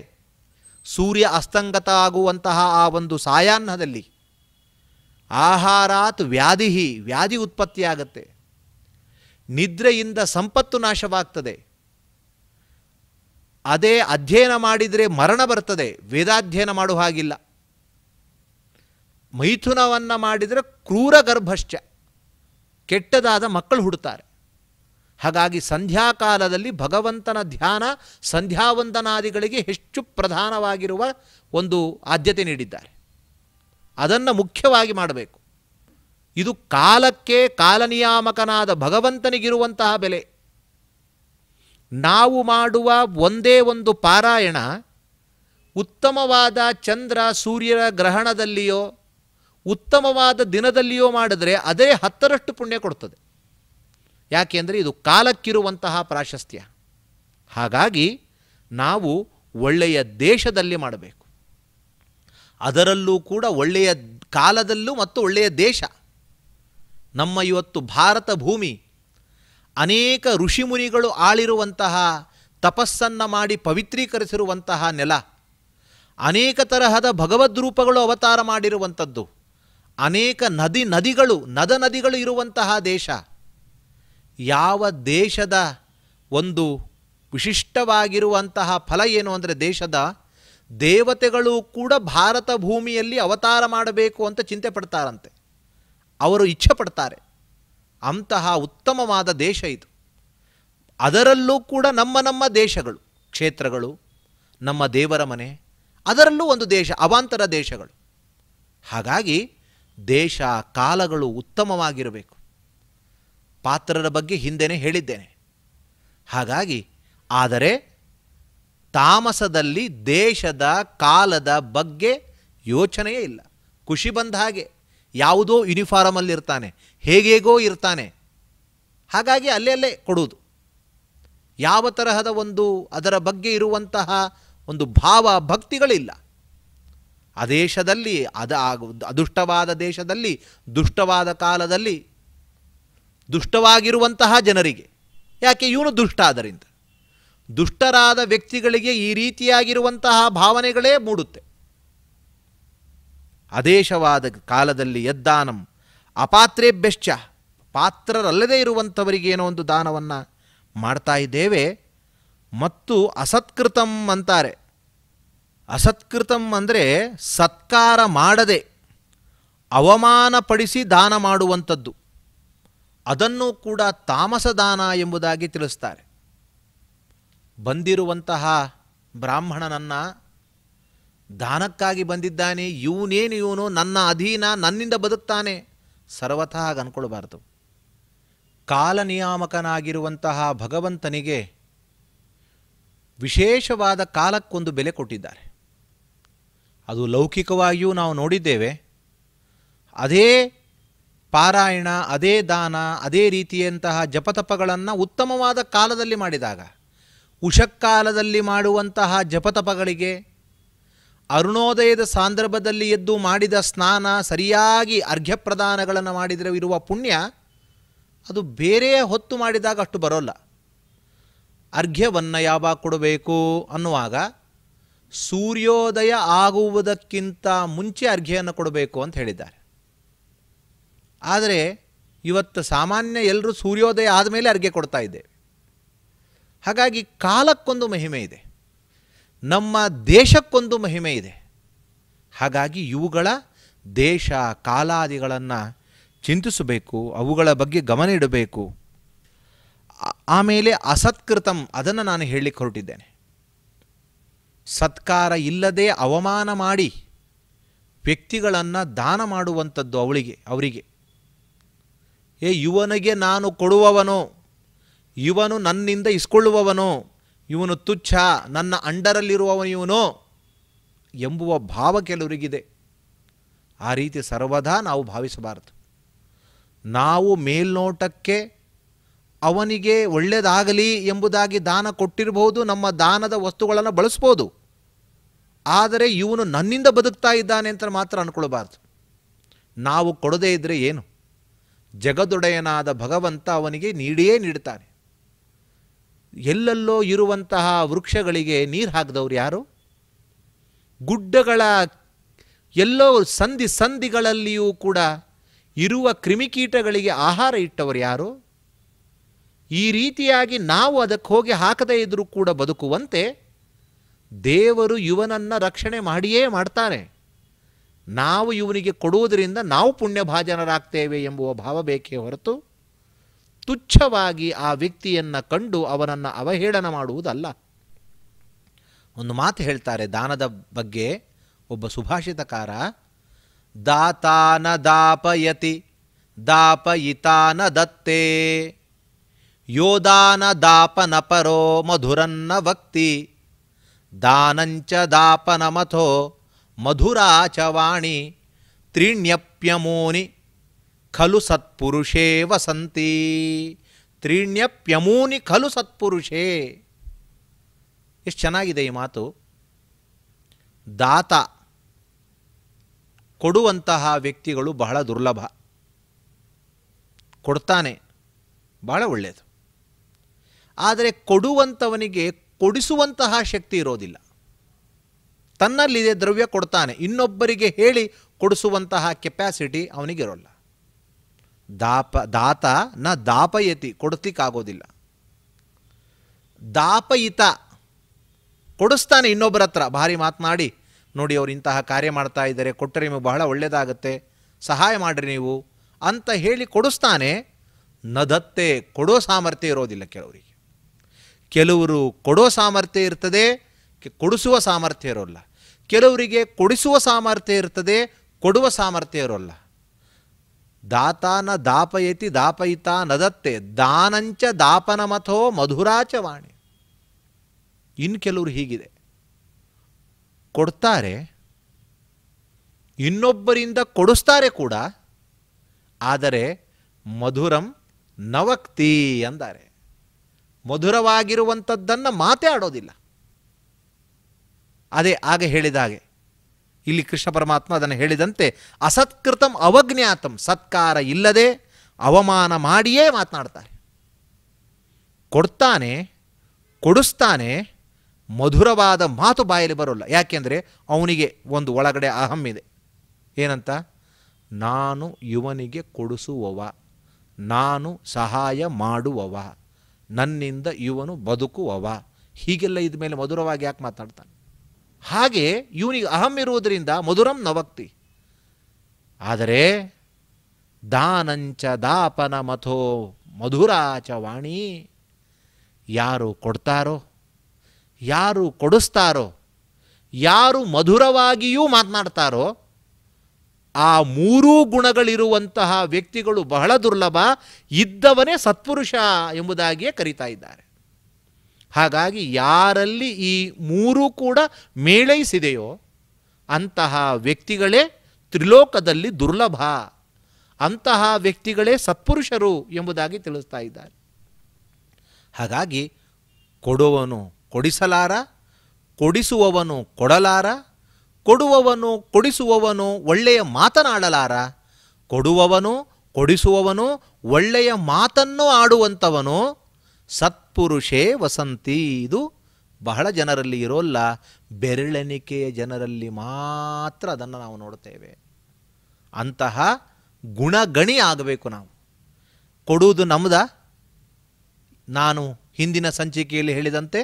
ಸೂರ್ಯ ಅಸ್ತಂಗತ ಆಗುವಂತಹ ಆ ಒಂದು ಸಾಯಾಹ್ನದಲ್ಲಿ ಆಹಾರಾತ್ ವ್ಯಾಧಿ ವ್ಯಾಧಿ ಉತ್ಪತ್ತಿಯಾಗತ್ತೆ ನಿದ್ರೆಯಿಂದ ಸಂಪತ್ತು ನಾಶವಾಗ್ತದೆ ಅದೇ ಅಧ್ಯಯನ ಮಾಡಿದರೆ ಮರಣ ಬರ್ತದೆ ವೇದಾಧ್ಯಯನ ಮಾಡುವ ಹಾಗಿಲ್ಲ ಮೈಥುನವನ್ನು ಮಾಡಿದರೆ ಕ್ರೂರ ಗರ್ಭಶ್ಚ ಕೆಟ್ಟದಾದ ಮಕ್ಕಳು ಹುಡುತಾರೆ ಹಾಗಾಗಿ ಸಂಧ್ಯಾಕಾಲದಲ್ಲಿ ಭಗವಂತನ ಧ್ಯಾನ ಸಂಧ್ಯಾವಂದನಾದಿಗಳಿಗೆ ಹೆಚ್ಚು ಪ್ರಧಾನವಾಗಿರುವ ಒಂದು ಆದ್ಯತೆ ನೀಡಿದ್ದಾರೆ ಅದನ್ನು ಮುಖ್ಯವಾಗಿ ಮಾಡಬೇಕು ಇದು ಕಾಲಕ್ಕೆ ಕಾಲನಿಯಾಮಕನಾದ ಭಗವಂತನಿಗಿರುವಂತಹ ಬೆಲೆ ನಾವು ಮಾಡುವ ಒಂದೇ ಒಂದು ಪಾರಾಯಣ ಉತ್ತಮವಾದ ಚಂದ್ರ ಸೂರ್ಯರ ಗ್ರಹಣದಲ್ಲಿಯೋ ಉತ್ತಮವಾದ ದಿನದಲ್ಲಿಯೋ ಮಾಡಿದರೆ ಅದೇ ಹತ್ತರಷ್ಟು ಪುಣ್ಯ ಕೊಡ್ತದೆ ಯಾಕೆಂದರೆ ಇದು ಕಾಲಕ್ಕಿರುವಂತಹ ಪ್ರಾಶಸ್ತ್ಯ ಹಾಗಾಗಿ ನಾವು ಒಳ್ಳೆಯ ದೇಶದಲ್ಲಿ ಮಾಡಬೇಕು ಅದರಲ್ಲೂ ಕೂಡ ಒಳ್ಳೆಯ ಕಾಲದಲ್ಲೂ ಮತ್ತು ಒಳ್ಳೆಯ ದೇಶ ನಮ್ಮ ಇವತ್ತು ಭಾರತ ಭೂಮಿ ಅನೇಕ ಋಷಿಮುನಿಗಳು ಆಳಿರುವಂತಹ ತಪಸ್ಸನ್ನು ಮಾಡಿ ಪವಿತ್ರೀಕರಿಸಿರುವಂತಹ ನೆಲ ಅನೇಕ ತರಹದ ಭಗವದ್ ರೂಪಗಳು ಅವತಾರ ಮಾಡಿರುವಂಥದ್ದು ಅನೇಕ ನದಿ ನದಿಗಳು ನದ ನದಿಗಳು ಇರುವಂತಹ ದೇಶ ಯಾವ ದೇಶದ ಒಂದು ವಿಶಿಷ್ಟವಾಗಿರುವಂತಹ ಫಲ ಏನು ಅಂದರೆ ದೇಶದ ದೇವತೆಗಳು ಕೂಡ ಭಾರತ ಭೂಮಿಯಲ್ಲಿ ಅವತಾರ ಮಾಡಬೇಕು ಅಂತ ಚಿಂತೆ ಪಡ್ತಾರಂತೆ ಅವರು ಇಚ್ಛೆ ಪಡ್ತಾರೆ ಅಂತಹ ಉತ್ತಮವಾದ ದೇಶ ಇದು ಅದರಲ್ಲೂ ಕೂಡ ನಮ್ಮ ನಮ್ಮ ದೇಶಗಳು ಕ್ಷೇತ್ರಗಳು ನಮ್ಮ ದೇವರ ಮನೆ ಅದರಲ್ಲೂ ಒಂದು ದೇಶ ಅವಾಂತರ ದೇಶಗಳು ಹಾಗಾಗಿ ದೇಶ ಕಾಲಗಳು ಉತ್ತಮವಾಗಿರಬೇಕು ಪಾತ್ರರ ಬಗ್ಗೆ ಹಿಂದೆನೇ ಹೇಳಿದ್ದೇನೆ ಹಾಗಾಗಿ ಆದರೆ ತಾಮಸದಲ್ಲಿ ದೇಶದ ಕಾಲದ ಬಗ್ಗೆ ಯೋಚನೆಯೇ ಇಲ್ಲ ಖುಷಿ ಬಂದ ಹಾಗೆ ಯಾವುದೋ ಯೂನಿಫಾರಮಲ್ಲಿರ್ತಾನೆ ಹೇಗೇಗೋ ಇರ್ತಾನೆ ಹಾಗಾಗಿ ಅಲ್ಲೇ ಅಲ್ಲೇ ಕೊಡುವುದು ಯಾವ ತರಹದ ಒಂದು ಅದರ ಬಗ್ಗೆ ಇರುವಂತಹ ಒಂದು ಭಾವ ಭಕ್ತಿಗಳಿಲ್ಲ ಆ ದೇಶದಲ್ಲಿ ಅದ ಅದುಷ್ಟವಾದ ದೇಶದಲ್ಲಿ ದುಷ್ಟವಾದ ಕಾಲದಲ್ಲಿ ದುಷ್ಟವಾಗಿರುವಂತಹ ಜನರಿಗೆ ಯಾಕೆ ಇವನು ದುಷ್ಟ ಆದ್ದರಿಂದ ದುಷ್ಟರಾದ ವ್ಯಕ್ತಿಗಳಿಗೆ ಈ ರೀತಿಯಾಗಿರುವಂತಹ ಭಾವನೆಗಳೇ ಮೂಡುತ್ತೆ ಆದೇಶವಾದ ಕಾಲದಲ್ಲಿ ಯದ್ದಾನಂ ಅಪಾತ್ರೇಭ್ಯಶ್ಚ ಪಾತ್ರರಲ್ಲದೇ ಇರುವಂಥವರಿಗೆ ಏನೋ ಒಂದು ದಾನವನ್ನು ಮಾಡ್ತಾ ಇದ್ದೇವೆ ಮತ್ತು ಅಸತ್ಕೃತಂ ಅಂತಾರೆ ಅಸತ್ಕೃತಂ ಅಂದರೆ ಸತ್ಕಾರ ಮಾಡದೆ ಅವಮಾನಪಡಿಸಿ ದಾನ ಮಾಡುವಂಥದ್ದು ಅದನ್ನು ಕೂಡ ತಾಮಸದಾನ ಎಂಬುದಾಗಿ ತಿಳಿಸ್ತಾರೆ ಬಂದಿರುವಂತಹ ಬ್ರಾಹ್ಮಣನನ್ನು ದಾನಕ್ಕಾಗಿ ಬಂದಿದ್ದಾನೆ ಇವನೇನು ಇವನು ನನ್ನ ಅಧೀನ ನನ್ನಿಂದ ಬದುಕ್ತಾನೆ ಸರ್ವತಃ ಕಾಲ ಕಾಲನಿಯಾಮಕನಾಗಿರುವಂತಹ ಭಗವಂತನಿಗೆ ವಿಶೇಷವಾದ ಕಾಲಕ್ಕೊಂದು ಬೆಲೆ ಕೊಟ್ಟಿದ್ದಾರೆ ಅದು ಲೌಕಿಕವಾಗಿಯೂ ನಾವು ನೋಡಿದ್ದೇವೆ ಅದೇ ಪಾರಾಯಣ ಅದೇ ದಾನ ಅದೇ ರೀತಿಯಂತಹ ಜಪತಪಗಳನ್ನು ಉತ್ತಮವಾದ ಕಾಲದಲ್ಲಿ ಮಾಡಿದಾಗ ಉಷಕ್ಕಾಲದಲ್ಲಿ ಮಾಡುವಂತಹ ಜಪತಪಗಳಿಗೆ ಅರುಣೋದಯದ ಸಾಂದರ್ಭದಲ್ಲಿ ಎದ್ದು ಮಾಡಿದ ಸ್ನಾನ ಸರಿಯಾಗಿ ಅರ್ಘ್ಯಪ್ರದಾನಗಳನ್ನು ಮಾಡಿದರೆ ಇರುವ ಪುಣ್ಯ ಅದು ಬೇರೆ ಹೊತ್ತು ಮಾಡಿದಾಗ ಅಷ್ಟು ಬರೋಲ್ಲ ಅರ್ಘ್ಯವನ್ನು ಯಾವಾಗ ಕೊಡಬೇಕು ಅನ್ನುವಾಗ ಸೂರ್ಯೋದಯ ಆಗುವುದಕ್ಕಿಂತ ಮುಂಚೆ ಅರ್ಘ್ಯವನ್ನು ಕೊಡಬೇಕು ಅಂತ ಹೇಳಿದ್ದಾರೆ ಆದರೆ ಇವತ್ತು ಸಾಮಾನ್ಯ ಎಲ್ಲರೂ ಸೂರ್ಯೋದಯ ಆದಮೇಲೆ ಅರ್ಘ್ಯ ಕೊಡ್ತಾ ಇದ್ದೇವೆ ಹಾಗಾಗಿ ಕಾಲಕ್ಕೊಂದು ಮಹಿಮೆ ಇದೆ ನಮ್ಮ ದೇಶಕ್ಕೊಂದು ಮಹಿಮೆ ಇದೆ ಹಾಗಾಗಿ ಇವುಗಳ ದೇಶ ಕಾಲಾದಿಗಳನ್ನು ಚಿಂತಿಸಬೇಕು ಅವುಗಳ ಬಗ್ಗೆ ಗಮನ ಇಡಬೇಕು ಆಮೇಲೆ ಅಸತ್ಕೃತಂ ಅದನ್ನು ನಾನು ಹೇಳಲಿಕ್ಕೆ ಹೊರಟಿದ್ದೇನೆ ಸತ್ಕಾರ ಇಲ್ಲದೆ ಅವಮಾನ ಮಾಡಿ ವ್ಯಕ್ತಿಗಳನ್ನು ದಾನ ಮಾಡುವಂಥದ್ದು ಅವಳಿಗೆ ಅವರಿಗೆ ಏ ಯುವನಿಗೆ ನಾನು ಕೊಡುವವನು ಇವನು ನನ್ನಿಂದ ಇಸ್ಕೊಳ್ಳುವವನು ಇವನು ತುಚ್ಛ ನನ್ನ ಅಂಡರಲ್ಲಿರುವವನು ಇವನು ಎಂಬುವ ಭಾವ ಕೆಲವರಿಗಿದೆ ಆ ರೀತಿ ಸರ್ವದಾ ನಾವು ಭಾವಿಸಬಾರದು ನಾವು ಮೇಲ್ನೋಟಕ್ಕೆ ಅವನಿಗೆ ಒಳ್ಳೆಯದಾಗಲಿ ಎಂಬುದಾಗಿ ದಾನ ಕೊಟ್ಟಿರಬಹುದು ನಮ್ಮ ದಾನದ ವಸ್ತುಗಳನ್ನು ಬಳಸ್ಬೋದು ಆದರೆ ಇವನು ನನ್ನಿಂದ ಬದುಕ್ತಾ ಇದ್ದಾನೆ ಅಂತ ಮಾತ್ರ ಅಂದ್ಕೊಳ್ಬಾರ್ದು ನಾವು ಕೊಡದೇ ಇದ್ದರೆ ಏನು ಜಗದೊಡೆಯನಾದ ಭಗವಂತ ಅವನಿಗೆ ನೀಡಿಯೇ ನೀಡ್ತಾನೆ ಎಲ್ಲೆಲ್ಲೋ ಇರುವಂತಹ ವೃಕ್ಷಗಳಿಗೆ ನೀರು ಹಾಕಿದವ್ರು ಯಾರು ಗುಡ್ಡಗಳ ಎಲ್ಲೋ ಸಂಧಿ ಸಂಧಿಗಳಲ್ಲಿಯೂ ಕೂಡ ಇರುವ ಕ್ರಿಮಿಕೀಟಗಳಿಗೆ ಆಹಾರ ಇಟ್ಟವರು ಯಾರು ಈ ರೀತಿಯಾಗಿ ನಾವು ಅದಕ್ಕೆ ಹೋಗಿ ಹಾಕದೇ ಇದ್ದರೂ ಕೂಡ ಬದುಕುವಂತೆ ದೇವರು ಇವನನ್ನು ರಕ್ಷಣೆ ಮಾಡಿಯೇ ಮಾಡ್ತಾನೆ ನಾವು ಇವನಿಗೆ ಕೊಡುವುದರಿಂದ ನಾವು ಪುಣ್ಯಭಾಜನರಾಗ್ತೇವೆ ಎಂಬುವ ಭಾವ ಬೇಕೇ ಹೊರತು ತುಚ್ಛವಾಗಿ ಆ ವ್ಯಕ್ತಿಯನ್ನು ಕಂಡು ಅವನನ್ನು ಅವಹೇಳನ ಮಾಡುವುದಲ್ಲ ಒಂದು ಮಾತು ಹೇಳ್ತಾರೆ ದಾನದ ಬಗ್ಗೆ ಒಬ್ಬ ಸುಭಾಷಿತಕಾರ ದಾತಾನ ದಾಪಯತಿ ದಾಪಯಿತಾನ ದತ್ತೇ ಯೋದಾನ ದಾಪನ ಪರೋ ಮಧುರನ್ನ ಭಕ್ತಿ ದಾನಂಚ ದಾಪನ ಮಥೋ ಮಧುರಾಚವಾಣಿ ತ್ರೀಣ್ಯಪ್ಯಮೂನಿ ಖಲು ಸತ್ಪುರುಷೇ ವಸಂತಿ ತ್ರೀಣ್ಯಪ್ಯಮೂನಿ ಖಲು ಸತ್ಪುರುಷೇ ಎಷ್ಟು ಚೆನ್ನಾಗಿದೆ ಈ ಮಾತು ದಾತ ಕೊಡುವಂತಹ ವ್ಯಕ್ತಿಗಳು ಬಹಳ ದುರ್ಲಭ ಕೊಡ್ತಾನೆ ಬಹಳ ಒಳ್ಳೆಯದು ಆದರೆ ಕೊಡುವಂಥವನಿಗೆ ಕೊಡಿಸುವಂತಹ ಶಕ್ತಿ ಇರೋದಿಲ್ಲ ತನ್ನಲ್ಲಿದೆ ದ್ರವ್ಯ ಕೊಡ್ತಾನೆ ಇನ್ನೊಬ್ಬರಿಗೆ ಹೇಳಿ ಕೊಡಿಸುವಂತಹ ಕೆಪ್ಯಾಸಿಟಿ ಅವನಿಗಿರೋಲ್ಲ ದಾಪ ದಾತ ನ ದಾಪಯತಿ ಕೊಡ್ತಿಕ್ಕಾಗೋದಿಲ್ಲ ದಾಪಯಿತ ಕೊಡಿಸ್ತಾನೆ ಇನ್ನೊಬ್ಬರ ಹತ್ರ ಭಾರಿ ಮಾತನಾಡಿ ನೋಡಿ ಅವರು ಇಂತಹ ಕಾರ್ಯ ಮಾಡ್ತಾ ಇದ್ದಾರೆ ಕೊಟ್ಟರೆ ನಿಮಗೆ ಬಹಳ ಒಳ್ಳೆಯದಾಗುತ್ತೆ ಸಹಾಯ ಮಾಡಿರಿ ನೀವು ಅಂತ ಹೇಳಿ ಕೊಡಿಸ್ತಾನೆ ನದತ್ತೆ ಕೊಡೋ ಸಾಮರ್ಥ್ಯ ಇರೋದಿಲ್ಲ ಕೆಲವರಿಗೆ ಕೆಲವರು ಕೊಡೋ ಸಾಮರ್ಥ್ಯ ಇರ್ತದೆ ಕೊಡಿಸುವ ಸಾಮರ್ಥ್ಯ ಇರೋಲ್ಲ ಕೆಲವರಿಗೆ ಕೊಡಿಸುವ ಸಾಮರ್ಥ್ಯ ಇರ್ತದೆ ಕೊಡುವ ಸಾಮರ್ಥ್ಯ ಇರೋಲ್ಲ ದಾತಾನ ದಾಪಯತಿ ದಾಪಯಿತಾ ನದತ್ತೆ ದಾನಂಚ ದಾಪನ ಮಥೋ ಮಧುರಾಚವಾಣಿ ಇನ್ನು ಕೆಲವರು ಹೀಗಿದೆ ಕೊಡ್ತಾರೆ ಇನ್ನೊಬ್ಬರಿಂದ ಕೊಡಿಸ್ತಾರೆ ಕೂಡ ಆದರೆ ಮಧುರಂ ನವಕ್ತಿ ಅಂದರೆ ಮಧುರವಾಗಿರುವಂಥದ್ದನ್ನು ಮಾತೇ ಆಡೋದಿಲ್ಲ ಅದೇ ಆಗ ಹೇಳಿದ ಹಾಗೆ ಇಲ್ಲಿ ಕೃಷ್ಣ ಪರಮಾತ್ಮ ಅದನ್ನು ಹೇಳಿದಂತೆ ಅಸತ್ಕೃತಂ ಅವಜ್ಞಾತಂ ಸತ್ಕಾರ ಇಲ್ಲದೆ ಅವಮಾನ ಮಾಡಿಯೇ ಮಾತನಾಡ್ತಾರೆ ಕೊಡ್ತಾನೆ ಕೊಡಿಸ್ತಾನೆ ಮಧುರವಾದ ಮಾತು ಬಾಯಲ್ಲಿ ಬರೋಲ್ಲ ಯಾಕೆಂದರೆ ಅವನಿಗೆ ಒಂದು ಒಳಗಡೆ ಅಹಂ ಇದೆ ಏನಂತ ನಾನು ಇವನಿಗೆ ಕೊಡಿಸುವವ ನಾನು ಸಹಾಯ ಮಾಡುವವ ನನ್ನಿಂದ ಇವನು ಬದುಕುವವ ಹೀಗೆಲ್ಲ ಇದ ಮೇಲೆ ಮಧುರವಾಗಿ ಯಾಕೆ ಮಾತಾಡ್ತಾನೆ ಹಾಗೆ ಇವನಿಗೆ ಅಹಂ ಇರುವುದರಿಂದ ಮಧುರಂ ನವಕ್ತಿ ಆದರೆ ದಾನಂಚ ದಾಪನ ಮಥೋ ಮಧುರಾಚ ವಾಣಿ ಯಾರು ಕೊಡ್ತಾರೋ ಯಾರು ಕೊಡಿಸ್ತಾರೋ ಯಾರು ಮಧುರವಾಗಿಯೂ ಮಾತನಾಡ್ತಾರೋ ಆ ಮೂರೂ ಗುಣಗಳಿರುವಂತಹ ವ್ಯಕ್ತಿಗಳು ಬಹಳ ದುರ್ಲಭ ಇದ್ದವನೇ ಸತ್ಪುರುಷ ಎಂಬುದಾಗಿಯೇ ಕರೀತಾ ಇದ್ದಾರೆ ಹಾಗಾಗಿ ಯಾರಲ್ಲಿ ಈ ಮೂರೂ ಕೂಡ ಮೇಳೈಸಿದೆಯೋ ಅಂತಹ ವ್ಯಕ್ತಿಗಳೇ ತ್ರಿಲೋಕದಲ್ಲಿ ದುರ್ಲಭ ಅಂತಹ ವ್ಯಕ್ತಿಗಳೇ ಸತ್ಪುರುಷರು ಎಂಬುದಾಗಿ ತಿಳಿಸ್ತಾ ಇದ್ದಾರೆ ಹಾಗಾಗಿ ಕೊಡುವವನು ಕೊಡಿಸಲಾರ ಕೊಡಿಸುವವನು ಕೊಡಲಾರ ಕೊಡುವವನು ಕೊಡಿಸುವವನು ಒಳ್ಳೆಯ ಮಾತನಾಡಲಾರ ಕೊಡುವವನು ಕೊಡಿಸುವವನು ಒಳ್ಳೆಯ ಮಾತನ್ನು ಆಡುವಂಥವನು ಸತ್ಪುರುಷೇ ವಸಂತಿ ಇದು ಬಹಳ ಜನರಲ್ಲಿ ಇರೋಲ್ಲ ಬೆರಳೆಣಿಕೆಯ ಜನರಲ್ಲಿ ಮಾತ್ರ ಅದನ್ನು ನಾವು ನೋಡ್ತೇವೆ ಅಂತಹ ಗುಣಗಣಿ ಆಗಬೇಕು ನಾವು ಕೊಡುವುದು ನಮ್ಮದ ನಾನು ಹಿಂದಿನ ಸಂಚಿಕೆಯಲ್ಲಿ ಹೇಳಿದಂತೆ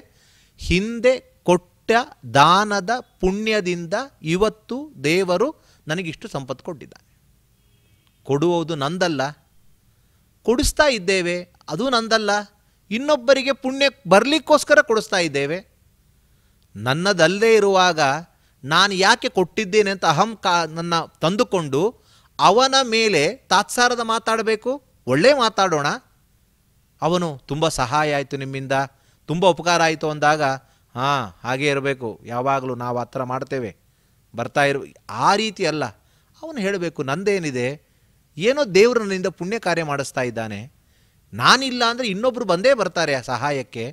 ಹಿಂದೆ ಕೊಟ್ಟ ದಾನದ ಪುಣ್ಯದಿಂದ ಇವತ್ತು ದೇವರು ನನಗಿಷ್ಟು ಸಂಪತ್ತು ಕೊಟ್ಟಿದ್ದಾನೆ ಕೊಡುವುದು ನಂದಲ್ಲ ಕೊಡಿಸ್ತಾ ಇದ್ದೇವೆ ಅದು ನಂದಲ್ಲ ಇನ್ನೊಬ್ಬರಿಗೆ ಪುಣ್ಯ ಬರಲಿಕ್ಕೋಸ್ಕರ ಕೊಡಿಸ್ತಾ ಇದ್ದೇವೆ ನನ್ನದಲ್ಲದೇ ಇರುವಾಗ ನಾನು ಯಾಕೆ ಕೊಟ್ಟಿದ್ದೇನೆ ಅಂತ ಅಹಂ ಕಾ ನನ್ನ ತಂದುಕೊಂಡು ಅವನ ಮೇಲೆ ತಾತ್ಸಾರದ ಮಾತಾಡಬೇಕು ಒಳ್ಳೆ ಮಾತಾಡೋಣ ಅವನು ತುಂಬ ಸಹಾಯ ಆಯಿತು ನಿಮ್ಮಿಂದ ತುಂಬ ಉಪಕಾರ ಆಯಿತು ಅಂದಾಗ ಹಾಂ ಹಾಗೆ ಇರಬೇಕು ಯಾವಾಗಲೂ ನಾವು ಆ ಥರ ಮಾಡ್ತೇವೆ ಬರ್ತಾ ಇರು ಆ ರೀತಿ ಅಲ್ಲ ಅವನು ಹೇಳಬೇಕು ನಂದೇನಿದೆ ಏನೋ ದೇವರು ಪುಣ್ಯ ಕಾರ್ಯ ಮಾಡಿಸ್ತಾ ಇದ್ದಾನೆ ನಾನಿಲ್ಲ ಅಂದರೆ ಇನ್ನೊಬ್ಬರು ಬಂದೇ ಬರ್ತಾರೆ ಸಹಾಯಕ್ಕೆ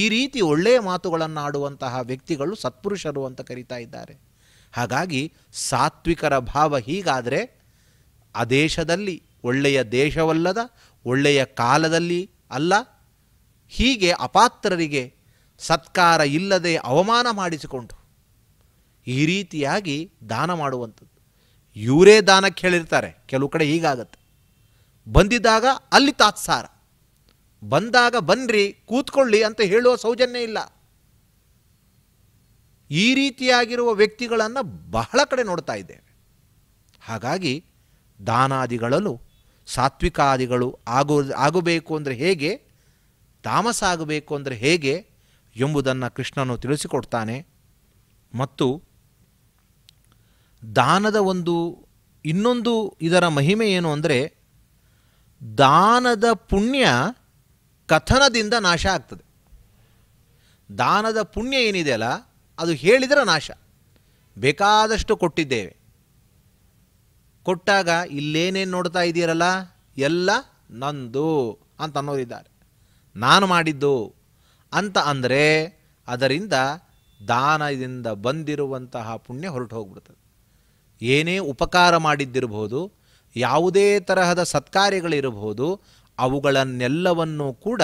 ಈ ರೀತಿ ಒಳ್ಳೆಯ ಮಾತುಗಳನ್ನು ಆಡುವಂತಹ ವ್ಯಕ್ತಿಗಳು ಸತ್ಪುರುಷರು ಅಂತ ಕರೀತಾ ಇದ್ದಾರೆ ಹಾಗಾಗಿ ಸಾತ್ವಿಕರ ಭಾವ ಹೀಗಾದರೆ ಆ ದೇಶದಲ್ಲಿ ಒಳ್ಳೆಯ ದೇಶವಲ್ಲದ ಒಳ್ಳೆಯ ಕಾಲದಲ್ಲಿ ಅಲ್ಲ ಹೀಗೆ ಅಪಾತ್ರರಿಗೆ ಸತ್ಕಾರ ಇಲ್ಲದೆ ಅವಮಾನ ಮಾಡಿಸಿಕೊಂಡು ಈ ರೀತಿಯಾಗಿ ದಾನ ಮಾಡುವಂಥದ್ದು ಇವರೇ ದಾನಕ್ಕೆ ಹೇಳಿರ್ತಾರೆ ಕೆಲವು ಕಡೆ ಈಗಾಗತ್ತೆ ಬಂದಿದ್ದಾಗ ಅಲ್ಲಿ ತಾತ್ಸಾರ ಬಂದಾಗ ಬನ್ರಿ ಕೂತ್ಕೊಳ್ಳಿ ಅಂತ ಹೇಳುವ ಸೌಜನ್ಯ ಇಲ್ಲ ಈ ರೀತಿಯಾಗಿರುವ ವ್ಯಕ್ತಿಗಳನ್ನು ಬಹಳ ಕಡೆ ನೋಡ್ತಾ ಇದ್ದೇವೆ ಹಾಗಾಗಿ ದಾನಾದಿಗಳಲ್ಲೂ ಸಾತ್ವಿಕಾದಿಗಳು ಆಗು ಆಗಬೇಕು ಅಂದರೆ ಹೇಗೆ ತಾಮಸ ಆಗಬೇಕು ಅಂದರೆ ಹೇಗೆ ಎಂಬುದನ್ನು ಕೃಷ್ಣನು ತಿಳಿಸಿಕೊಡ್ತಾನೆ ಮತ್ತು ದಾನದ ಒಂದು ಇನ್ನೊಂದು ಇದರ ಮಹಿಮೆ ಏನು ಅಂದರೆ ದಾನದ ಪುಣ್ಯ ಕಥನದಿಂದ ನಾಶ ಆಗ್ತದೆ ದಾನದ ಪುಣ್ಯ ಏನಿದೆಯಲ್ಲ ಅದು ಹೇಳಿದರೆ ನಾಶ ಬೇಕಾದಷ್ಟು ಕೊಟ್ಟಿದ್ದೇವೆ ಕೊಟ್ಟಾಗ ಇಲ್ಲೇನೇನು ನೋಡ್ತಾ ಇದ್ದೀರಲ್ಲ ಎಲ್ಲ ನಂದು ಅಂತ ಅನ್ನೋರಿದ್ದಾರೆ ನಾನು ಮಾಡಿದ್ದು ಅಂತ ಅಂದರೆ ಅದರಿಂದ ದಾನದಿಂದ ಬಂದಿರುವಂತಹ ಪುಣ್ಯ ಹೊರಟು ಹೋಗ್ಬಿಡ್ತದೆ ಏನೇ ಉಪಕಾರ ಮಾಡಿದ್ದಿರಬಹುದು ಯಾವುದೇ ತರಹದ ಸತ್ಕಾರ್ಯಗಳಿರಬಹುದು ಅವುಗಳನ್ನೆಲ್ಲವನ್ನೂ ಕೂಡ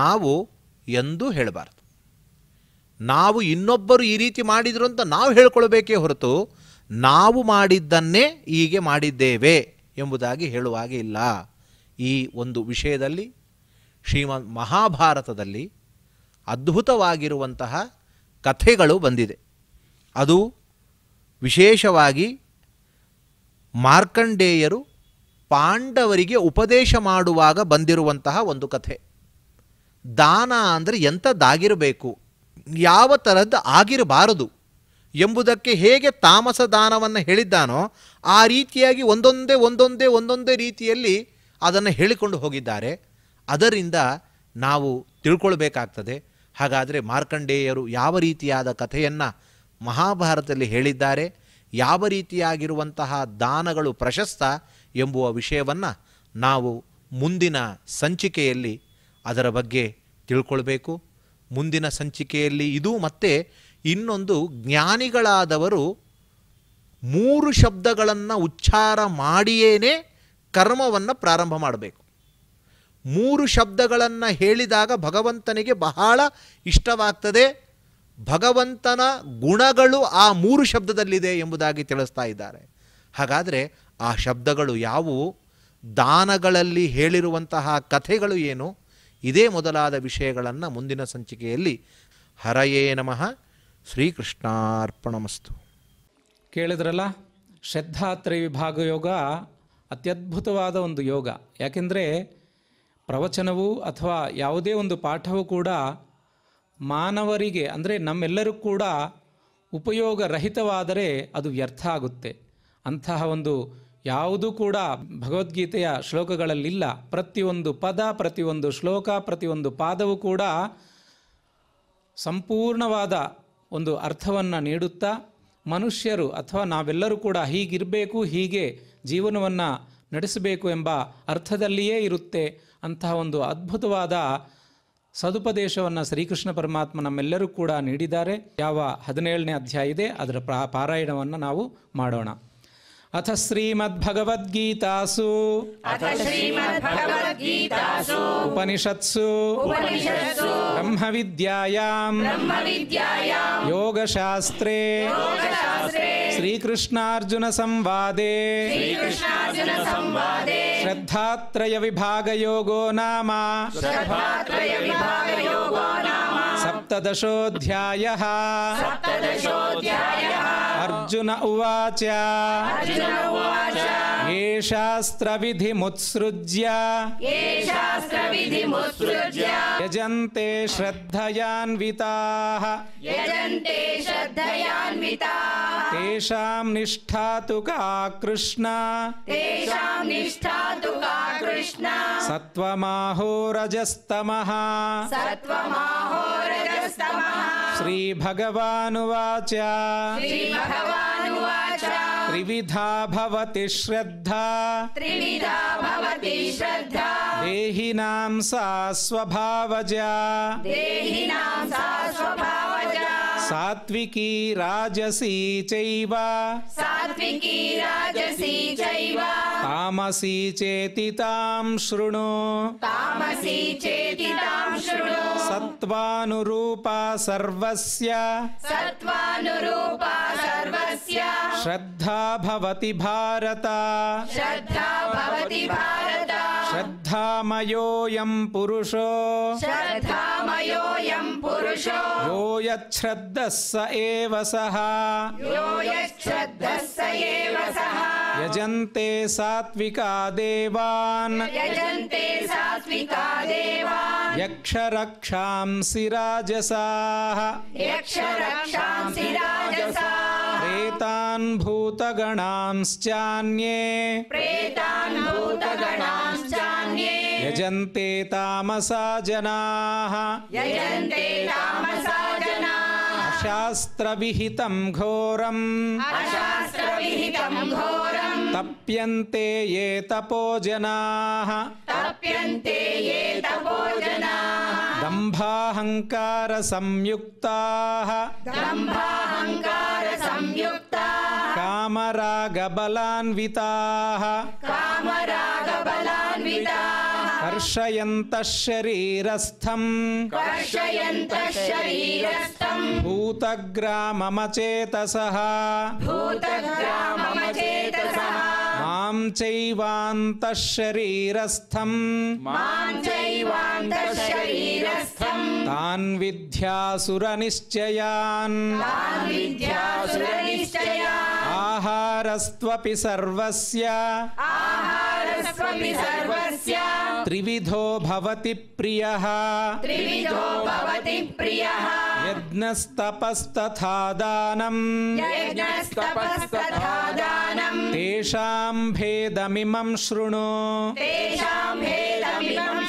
ನಾವು ಎಂದು ಹೇಳಬಾರ್ದು ನಾವು ಇನ್ನೊಬ್ಬರು ಈ ರೀತಿ ಮಾಡಿದರು ಅಂತ ನಾವು ಹೇಳ್ಕೊಳ್ಬೇಕೇ ಹೊರತು ನಾವು ಮಾಡಿದ್ದನ್ನೇ ಹೀಗೆ ಮಾಡಿದ್ದೇವೆ ಎಂಬುದಾಗಿ ಹೇಳುವ ಇಲ್ಲ ಈ ಒಂದು ವಿಷಯದಲ್ಲಿ ಶ್ರೀಮದ್ ಮಹಾಭಾರತದಲ್ಲಿ ಅದ್ಭುತವಾಗಿರುವಂತಹ ಕಥೆಗಳು ಬಂದಿದೆ ಅದು ವಿಶೇಷವಾಗಿ ಮಾರ್ಕಂಡೇಯರು ಪಾಂಡವರಿಗೆ ಉಪದೇಶ ಮಾಡುವಾಗ ಬಂದಿರುವಂತಹ ಒಂದು ಕಥೆ ದಾನ ಅಂದರೆ ಎಂಥದ್ದಾಗಿರಬೇಕು ಯಾವ ಥರದ್ದು ಆಗಿರಬಾರದು ಎಂಬುದಕ್ಕೆ ಹೇಗೆ ತಾಮಸ ದಾನವನ್ನು ಹೇಳಿದ್ದಾನೋ ಆ ರೀತಿಯಾಗಿ ಒಂದೊಂದೇ ಒಂದೊಂದೇ ಒಂದೊಂದೇ ರೀತಿಯಲ್ಲಿ ಅದನ್ನು ಹೇಳಿಕೊಂಡು ಹೋಗಿದ್ದಾರೆ ಅದರಿಂದ ನಾವು ತಿಳ್ಕೊಳ್ಬೇಕಾಗ್ತದೆ ಹಾಗಾದರೆ ಮಾರ್ಕಂಡೇಯರು ಯಾವ ರೀತಿಯಾದ ಕಥೆಯನ್ನು ಮಹಾಭಾರತದಲ್ಲಿ ಹೇಳಿದ್ದಾರೆ ಯಾವ ರೀತಿಯಾಗಿರುವಂತಹ ದಾನಗಳು ಪ್ರಶಸ್ತ ಎಂಬುವ ವಿಷಯವನ್ನು ನಾವು ಮುಂದಿನ ಸಂಚಿಕೆಯಲ್ಲಿ ಅದರ ಬಗ್ಗೆ ತಿಳ್ಕೊಳ್ಬೇಕು ಮುಂದಿನ ಸಂಚಿಕೆಯಲ್ಲಿ ಇದು ಮತ್ತೆ ಇನ್ನೊಂದು ಜ್ಞಾನಿಗಳಾದವರು ಮೂರು ಶಬ್ದಗಳನ್ನು ಉಚ್ಚಾರ ಮಾಡಿಯೇ ಕರ್ಮವನ್ನು ಪ್ರಾರಂಭ ಮಾಡಬೇಕು ಮೂರು ಶಬ್ದಗಳನ್ನು ಹೇಳಿದಾಗ ಭಗವಂತನಿಗೆ ಬಹಳ ಇಷ್ಟವಾಗ್ತದೆ ಭಗವಂತನ ಗುಣಗಳು ಆ ಮೂರು ಶಬ್ದದಲ್ಲಿದೆ ಎಂಬುದಾಗಿ ತಿಳಿಸ್ತಾ ಇದ್ದಾರೆ ಹಾಗಾದರೆ ಆ ಶಬ್ದಗಳು ಯಾವುವು ದಾನಗಳಲ್ಲಿ ಹೇಳಿರುವಂತಹ ಕಥೆಗಳು ಏನು ಇದೇ ಮೊದಲಾದ ವಿಷಯಗಳನ್ನು ಮುಂದಿನ ಸಂಚಿಕೆಯಲ್ಲಿ ಹರಯೇ ನಮಃ ಶ್ರೀಕೃಷ್ಣಾರ್ಪಣಮಸ್ತು ಕೇಳಿದ್ರಲ್ಲ ಶ್ರದ್ಧಾತ್ರಿ ವಿಭಾಗ ಯೋಗ ಅತ್ಯದ್ಭುತವಾದ ಒಂದು ಯೋಗ ಯಾಕೆಂದರೆ ಪ್ರವಚನವು ಅಥವಾ ಯಾವುದೇ ಒಂದು ಪಾಠವೂ ಕೂಡ ಮಾನವರಿಗೆ ಅಂದರೆ ನಮ್ಮೆಲ್ಲರೂ ಕೂಡ ಉಪಯೋಗರಹಿತವಾದರೆ ಅದು ವ್ಯರ್ಥ ಆಗುತ್ತೆ ಅಂತಹ ಒಂದು ಯಾವುದೂ ಕೂಡ ಭಗವದ್ಗೀತೆಯ ಶ್ಲೋಕಗಳಲ್ಲಿಲ್ಲ ಪ್ರತಿಯೊಂದು ಪದ ಪ್ರತಿಯೊಂದು ಶ್ಲೋಕ ಪ್ರತಿಯೊಂದು ಪಾದವು ಕೂಡ ಸಂಪೂರ್ಣವಾದ ಒಂದು ಅರ್ಥವನ್ನು ನೀಡುತ್ತಾ ಮನುಷ್ಯರು ಅಥವಾ ನಾವೆಲ್ಲರೂ ಕೂಡ ಹೀಗಿರಬೇಕು ಹೀಗೆ ಜೀವನವನ್ನು ನಡೆಸಬೇಕು ಎಂಬ ಅರ್ಥದಲ್ಲಿಯೇ ಇರುತ್ತೆ ಅಂತಹ ಒಂದು ಅದ್ಭುತವಾದ ಸದುಪದೇಶವನ್ನು ಶ್ರೀಕೃಷ್ಣ ಪರಮಾತ್ಮ ನಮ್ಮೆಲ್ಲರೂ ಕೂಡ ನೀಡಿದ್ದಾರೆ ಯಾವ ಹದಿನೇಳನೇ ಅಧ್ಯಾಯ ಇದೆ ಅದರ ಪ್ರಾ ಪಾರಾಯಣವನ್ನು ನಾವು ಮಾಡೋಣ अथ श्रीमद्भगवद्गीतासु अथ श्रीमद्भगवद्गीतासु उपनिषत्सु उपनिषत्सु ब्रह्मविद्यायां ब्रह्मविद्यायां योगशास्त्रे श्रीकृष्णार्जुनसंवादे नाम श्रद्धात्रयविभागयोगो नाम सप्तदशोऽध्यायः सप्तदशोऽध्यायः अर्जुन उवाच ये शास्त्रविधिमुत्सृज्य यजन्ते श्रद्धयान्विताः यजन्ते श्रद्धयान्विताः तेषां निष्ठा तु का कृष्णा तेषां निष्ठा तु का कृष्णा सत्त्वमाहो रजस्तमः सत्त्वमाहो रजस्तमः श्री श्रीभगवानुवाच त्रिविधा भवति श्रद्धा त्रिविधा भवति श्रद्धा देहिनां सा स्वभावजा देहिनां सा स्वभाव सात्विकी राजसी चैवा सात्विकी राजसी चैवा तामसी चेति तां श्रुणु तामसी चेति तां श्रुणु सत्वानुरूपा सर्वस्य सत्वानुरूपा सर्वस्य श्रद्धा भवति भारत श्रद्धा भवति भारत श्रद्धामयोऽयं पुरुषो श्रद्धा योऽयम् पुरुषो यो यच्छ्रद्धः स एव सः यो स एव सः यजन्ते सात्विका देवान् यजन्ते सात्विका देवान् यक्षरक्षांसि राजसाः यक्षरक्षांसि राजसाः प्रेतान् भूतगणांश्चान्ये प्रेतान् भूतगणांश्चान्ये यजन्ते तामसा जनाः यजन्ते तामसा जनाः अशास्त्रविहितं घोरम् अशास्त्रविहितं घोरं तप्यन्ते ये तपो जनाः तप्यन्ते ये तपो जनाः दम्भाहङ्कारसंयुक्ताः दम्भाहङ्कारसंयुक्ताः कामरागबलान्विताः कामरागबलान्विताः कर्षयन्तः शरीरस्थम् भूतग्राममचेतसः भूतग्राममचेतसः मां चैवान्तः मां चैवान्तः तान् विद्यासुरनिश्चयान् तान् विद्यासुरनिश्चयान् आहारस्त्वपि सर्वस्य त्रिविधो भवति प्रियः त्रिविधो भवति प्रियः यज्ञस्तपस्तथा दानम् यज्ञस्तपस्तथा दानम् तेषां भेदमिमं शृणु तेषां भेदमिमं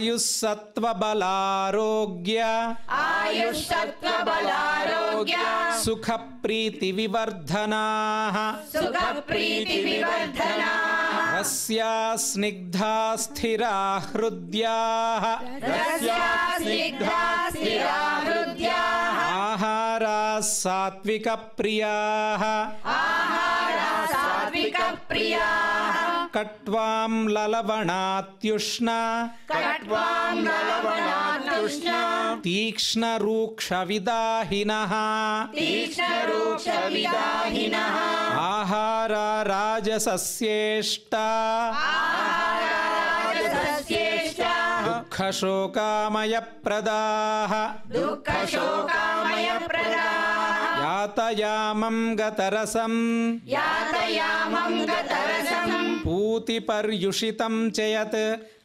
आयुस्सत्त्वबलारोग्य आयुस्सत्त्वबलारोग्य सुखप्रीतिविवर्धनाः सुखप्रीतिविवर्धनाः रस्या स्निग्धा स्थिरा हृद्याः स्निग्धा स्थिरा हृद्याः आहारा सात्विकप्रियाः आहारा कट्वां ललवणात्युष्णा तीक्ष्णरूक्षविदाहिनः तीक्ष्णरूक्षविदाहिनः आहार राजसस्येष्टा दुःखशोकामयप्रदाः खशोकामयप्रद यातयामं गतरसम् पूति पर्युषितं चेत्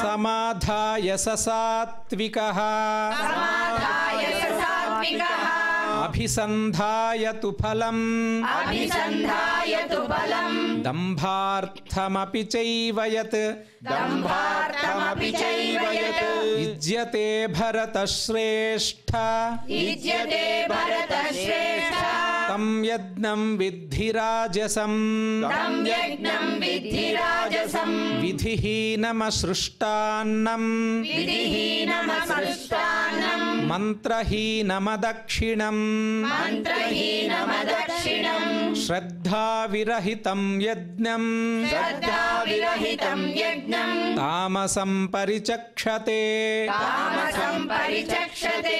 समाधाय सात्विकः अभिसन्धाय तु फलम् अभिसन्धाय तु फलम् दम्भार्थमपि चैव यत् दम्भार्थमपि चैव इज्यते भरतश्रेष्ठ इज्यते भरतश्रेष्ठ तं यज्ञं विद्धिराजसम् तं यज्ञं विद्धिराजसम् विधिहीनमसृष्टान्नम् विधिहीनमसृष्टान्नम् मन्त्रहीनमदक्षिणम् मन्त्रहीनमदक्षिणम् श्रद्धा विरहितं यज्ञं श्रद्धा विरहितं यज्ञं तामसं परिचक्षते तामसं परिचक्षते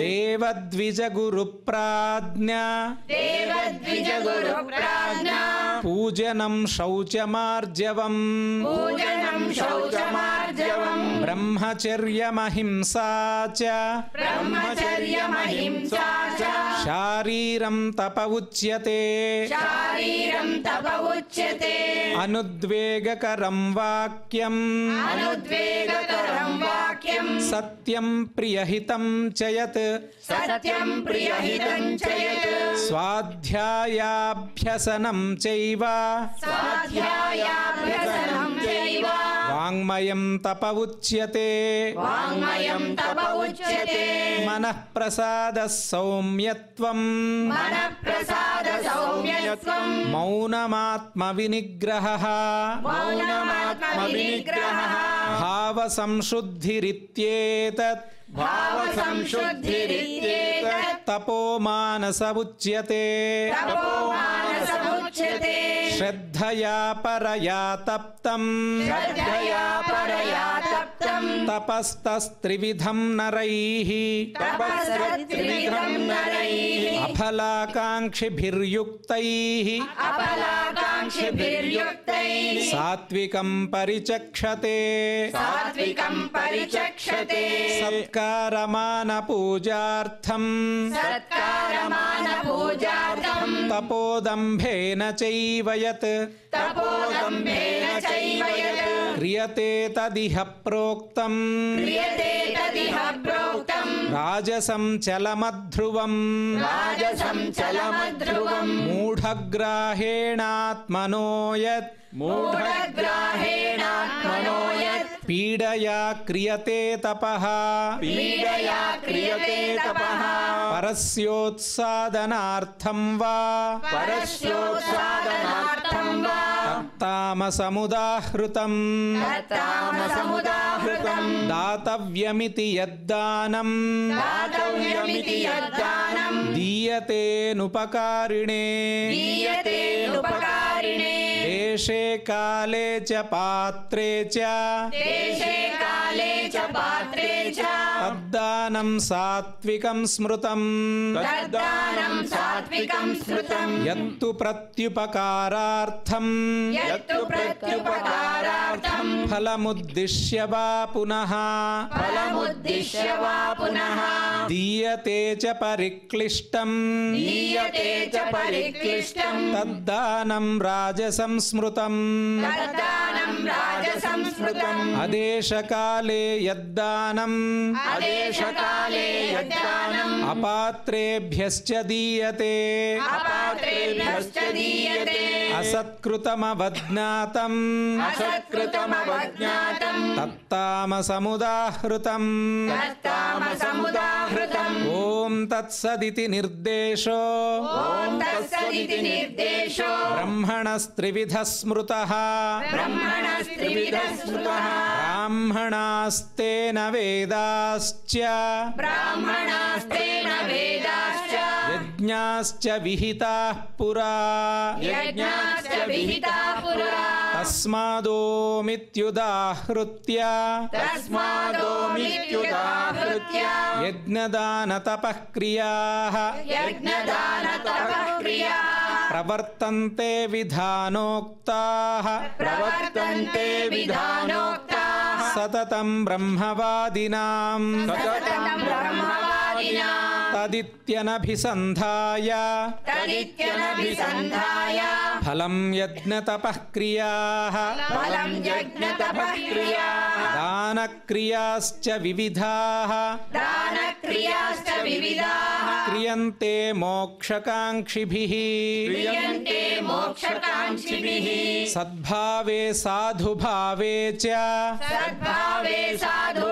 देवद्विज देवद्विजगुरुप्राज्ञा देवद्विजगुरुप्राज्ञा पूजनं शौचमार्जवम् पूजनं शौचमार्जवम् ब्रह्मचर्यमहिंसा च ब्रह्मचर्यमहिंसा च शारीरं तप उच्यते शारीरं तप उच्यते अनुद्वेगकरं वाक्यम् अनुद्वेगकरं सत्यं प्रियहितं च सत्यं प्रियहितं च स्वाध्यायाभ्यसनं चैव स्वाध्यायाभ्यसनं चैव वाङ्मयं तप उच्यते वाङ्मयं तप उच्यते मनः प्रसादः सौम्यत्वं मनः प्रसादः सौम्यत्वं मौनमात्मविनिग्रहः मौनमात्मविनिग्रहः भावसंशुद्धिरित्येतत् भावसंशुद्धिरित्येतत् तपो मानस उच्यते तपो मानस उच्यते श्रद्धया परया तप्तम् श्रद्धया परया तप्तम् तपस्तस्त्रिविधम् नरैः तपस्तस्त्रिविधम् नरैः परिचक्षते सात्विकम् परिचक्षते सत्कारमानपूजार्थम् सत्कारमानपूजार्थम् तपोदम्भेन चैव यत् तपोदम्भेन चैव यत् क्रियते तदिह प्रोक्तम् क्रियते तदिह प्रोक्तम् राजसं चलमध्रुवम् राजसं चलमध्रुवम् मूढग्राहेणात्मनो यत् मूढग्राहेणात्मनो यत् पीडया क्रियते तपः पीडया क्रियते तपः परस्योत्सादनार्थं वा परस्योत्सादनार्थं वा तत्तामसमुदाहृतं तत्तामसमुदाहृतं दातव्यमिति यद्दानं दातव्यमिति यद्दानं दीयतेनुपकारिणे दीयतेनुपकारिणे देशे काले च पात्रे च देशे काले च पात्रे च तद्दानं सात्विकं स्मृतम् तद्दानं सात्विकं स्मृतम् यत्तु प्रत्युपकारार्थम् यत्तु प्रत्युपकारार्थम् फलमुद्दिश्य वा पुनः फलमुद्दिश्य वा पुनः दीयते च परिक्लिष्टम् दीयते च परिक्लिष्टम् तद्दानं राजसंस्मृतम् राजसंस्मृतम् राजसंस्मृतम् अदेशकाले यद्दानम् अदेशकाले यद्दानम् अपात्रेभ्यश्च दीयते अपात्रेभ्यश्च दीयते असत्कृतमवज्ञातम् तत्तामसमुदाहृतम् तत्तामसमुदाहृतम् ॐ तत्सदिति निर्देशो निर्देशो ब्रह्मणस्त्रिविधः स्मृतः स्मृतः ब्राह्मणास्तेन वेदाश्च ब्राह्मणास्ते यज्ञाश्च विहिता पुरा यज्ञाश्च विहिता पुरा तस्मादो मित्युदाहृत्या तस्मादो मित्युदाहृत्या यज्ञदान क्रियाः यज्ञदान क्रियाः प्रवर्तन्ते विधानोक्ताः प्रवर्तन्ते विधानोक्ताः सततं ब्रह्मवादिनां सततं ब्रह्मवादिनां तदित्यनभिसन्धाय तदित्यनभिसन्धाय फलं यज्ञतपः फलं यज्ञतपः दानक्रियाश्च विविधाः दानक्रियाश्च विविधाः क्रियन्ते मोक्षकाङ्क्षिभिः क्रियन्ते मोक्षकाङ्क्षिभिः सद्भावे साधुभावे च सद्भावे साधु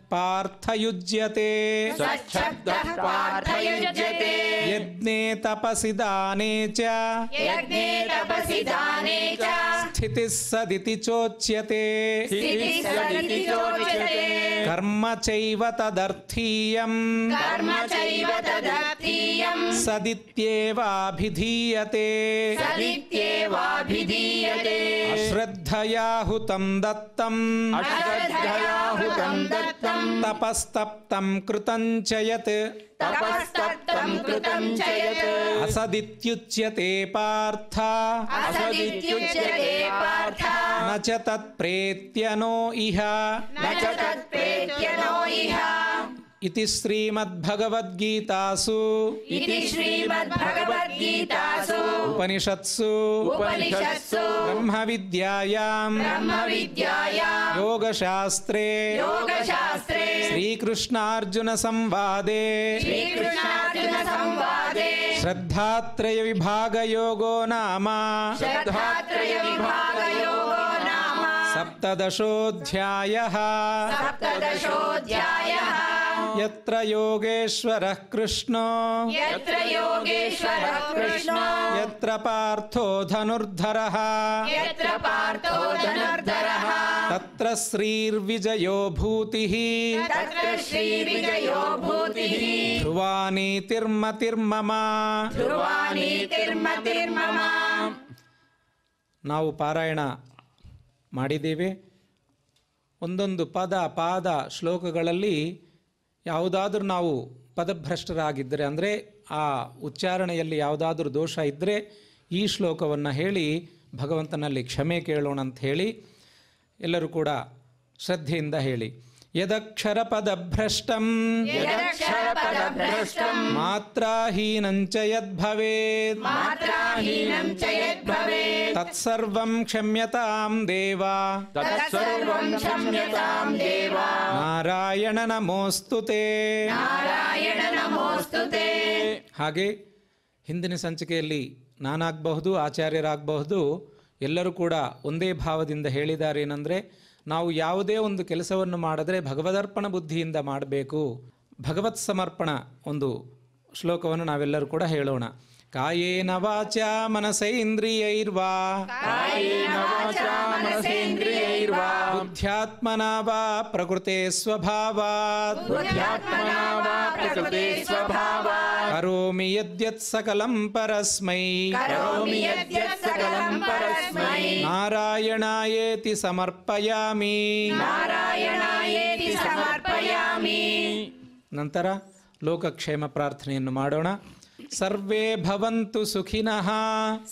पार्थयुज्यते पार्थयुज्यते यज्ञे तपसि दाने च दाने सदिति चोच्यते कर्म चैव तदर्थीयम् कर्म चैव तदर्थीयम् सदित्येवाभिधीयते सदित्येवाभिधीयते हुतं दत्तम् हुतं दत्तम् तपस्तप्तं कृतं च यत् कृतं च यत् असदित्युच्यते असदित्युच्यते न च तत्प्रेत्य नो इह न च इह इति श्रीमद्भगवद्गीतासु इति श्रीमद्भगवद्गीतासु उपनिषत्सु उपनिषत्सु ब्रह्मविद्यायां ब्रह्मविद्यायां योगशास्त्रे योगशास्त्रे श्रीकृष्णार्जुनसंवादे श्रीकृष्णार्जुनसंवादे श्रद्धात्रयविभागयोगो नाम श्रद्धात्रयविभागयोगो नाम सप्तदशोऽध्यायः सप्तदशोऽध्यायः ಯತ್ರ ಯೋಗೇಶ್ವರ ಕೃಷ್ಣ ಯತ್ರ ಯೋಗೇಶ್ವರ ಕೃಷ್ಣ ಯತ್ರ ಪಾರ್ಥೋ ಧನುರ್ಧರಃ ಯತ್ರ ಪಾರ್ಥೋ ಧನುರ್ಧರಃ ತತ್ರ ಶ್ರೀರ್ ವಿಜಯೋ ಭೂತಿಹಿ ತತ್ರ ಶ್ರೀ ವಿಜಯೋ ಭೂತಿಹಿ ಧ್ರುವಾನಿ ತಿರ್ಮ ತಿರ್ಮಮ ಧ್ರುವಾನಿ ತಿರ್ಮ ತಿರ್ಮಮ ನಾವು ಪಾರಾಯಣ ಮಾಡಿದ್ದೀವಿ ಒಂದೊಂದು ಪದ ಪಾದ ಶ್ಲೋಕಗಳಲ್ಲಿ ಯಾವುದಾದ್ರೂ ನಾವು ಪದಭ್ರಷ್ಟರಾಗಿದ್ದರೆ ಅಂದರೆ ಆ ಉಚ್ಚಾರಣೆಯಲ್ಲಿ ಯಾವುದಾದ್ರೂ ದೋಷ ಇದ್ದರೆ ಈ ಶ್ಲೋಕವನ್ನು ಹೇಳಿ ಭಗವಂತನಲ್ಲಿ ಕ್ಷಮೆ ಕೇಳೋಣ ಅಂತ ಹೇಳಿ ಎಲ್ಲರೂ ಕೂಡ ಶ್ರದ್ಧೆಯಿಂದ ಹೇಳಿ यदक्षरपदभ्रष्टम् यदक्षरपदभ्रष्टम् च यद्भवेत् ನಾರಾಯಣ ಹಾಗೆ ಹಿಂದಿನ ಸಂಚಿಕೆಯಲ್ಲಿ ನಾನಾಗಬಹುದು ಆಚಾರ್ಯರಾಗಬಹುದು ಎಲ್ಲರೂ ಕೂಡ ಒಂದೇ ಭಾವದಿಂದ ಹೇಳಿದ್ದಾರೆ ಏನಂದರೆ ನಾವು ಯಾವುದೇ ಒಂದು ಕೆಲಸವನ್ನು ಮಾಡಿದ್ರೆ ಭಗವದರ್ಪಣ ಬುದ್ಧಿಯಿಂದ ಮಾಡಬೇಕು ಭಗವತ್ ಸಮರ್ಪಣ ಒಂದು ಶ್ಲೋಕವನ್ನು ನಾವೆಲ್ಲರೂ ಕೂಡ ಹೇಳೋಣ ಕಾಯೇನ ವಾಚ ಮನಸೈಂದ್ರಿಯೈರ್ವಾ ಕಾಯೇನ बुद्ध्यात्मना बुद्ध्यात्मना वा प्रकृते स्वभावात् बुद्ध्यात्मना वा प्रकृते स्वभावात् करोमि यद्यत् सकलं परस्मै करोमि यद्यत् सकलं परस्मै नारायणायेति समर्पयामि नारायणायेति ಸಮರ್ಪಯಾಮಿ ನಂತರ ಲೋಕಕ್ಷೇಮ ಪ್ರಾರ್ಥನೆಯನ್ನು ಮಾಡೋಣ ಸರ್ವೇ ಭವಂತು ಸುಖಿನಃ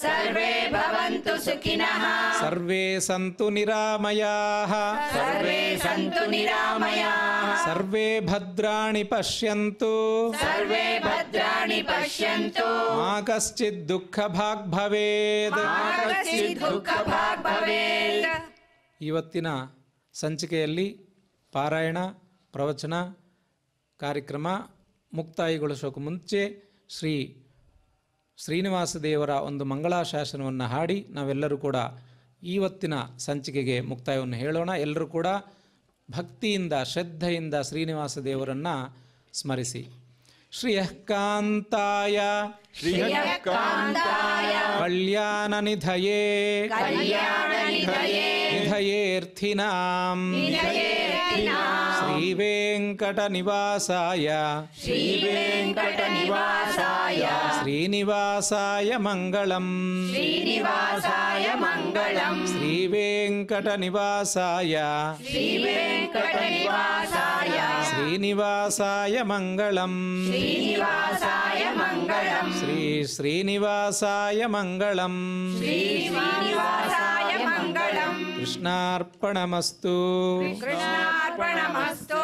ಸರ್ವೇ ಭವಂತು ಸುಖಿನಃ ಸರ್ವೇ ಸಂತು ನಿರಾಮಯಾಃ ಸರ್ವೇ ಸಂತು ನಿರಾಮಯಾಃ ಸರ್ವೇ ಭದ್ರಾಣಿ ಪಶ್ಯಂತು ಸರ್ವೇ ಭದ್ರಾಣಿ ಪಶ್ಯಂತು ಮಾ ಕಶ್ಚಿತ್ ದುಃಖ ಭಾಗ್ ಭವೇದ್ ದುಃಖ ಭಾಗ್ ಭವೇದ್ ಇವತ್ತಿನ ಸಂಚಿಕೆಯಲ್ಲಿ ಪಾರಾಯಣ ಪ್ರವಚನ ಕಾರ್ಯಕ್ರಮ ಮುಕ್ತಾಯಗೊಳಿಸೋಕೆ ಮುಂಚೆ ಶ್ರೀ ಶ್ರೀನಿವಾಸ ದೇವರ ಒಂದು ಮಂಗಳಾಶಾಸನವನ್ನು ಹಾಡಿ ನಾವೆಲ್ಲರೂ ಕೂಡ ಇವತ್ತಿನ ಸಂಚಿಕೆಗೆ ಮುಕ್ತಾಯವನ್ನು ಹೇಳೋಣ ಎಲ್ಲರೂ ಕೂಡ ಭಕ್ತಿಯಿಂದ ಶ್ರದ್ಧೆಯಿಂದ ಶ್ರೀನಿವಾಸ ದೇವರನ್ನು ಸ್ಮರಿಸಿ ಶ್ರಿಯಃಕಾಂತಾಯ ಶ್ರಿಯಃಕಾಂತಾಯ ಕಲ್ಯಾಣ ನಿಧಯೇ ನಿಧಯೇರ್ಥಿನಾಂ ಶ್ರೀವೇ श्रीवेङ्कटनिवासाय श्रीवेङ्कटनिवासाय श्रीनिवासाय मङ्गलम् श्रीनिवासाय मङ्गलम् श्रीवेङ्कटनिवासाय श्रीवेङ्कटनिवासाय श्रीनिवासाय मङ्गलम् श्रीनिवासाय मङ्गलम् श्री श्रीनिवासाय मङ्गलम् श्रीनिवासाय मङ्गलम् कृष्णार्पणमस्तु कृष्णार्पणमस्तु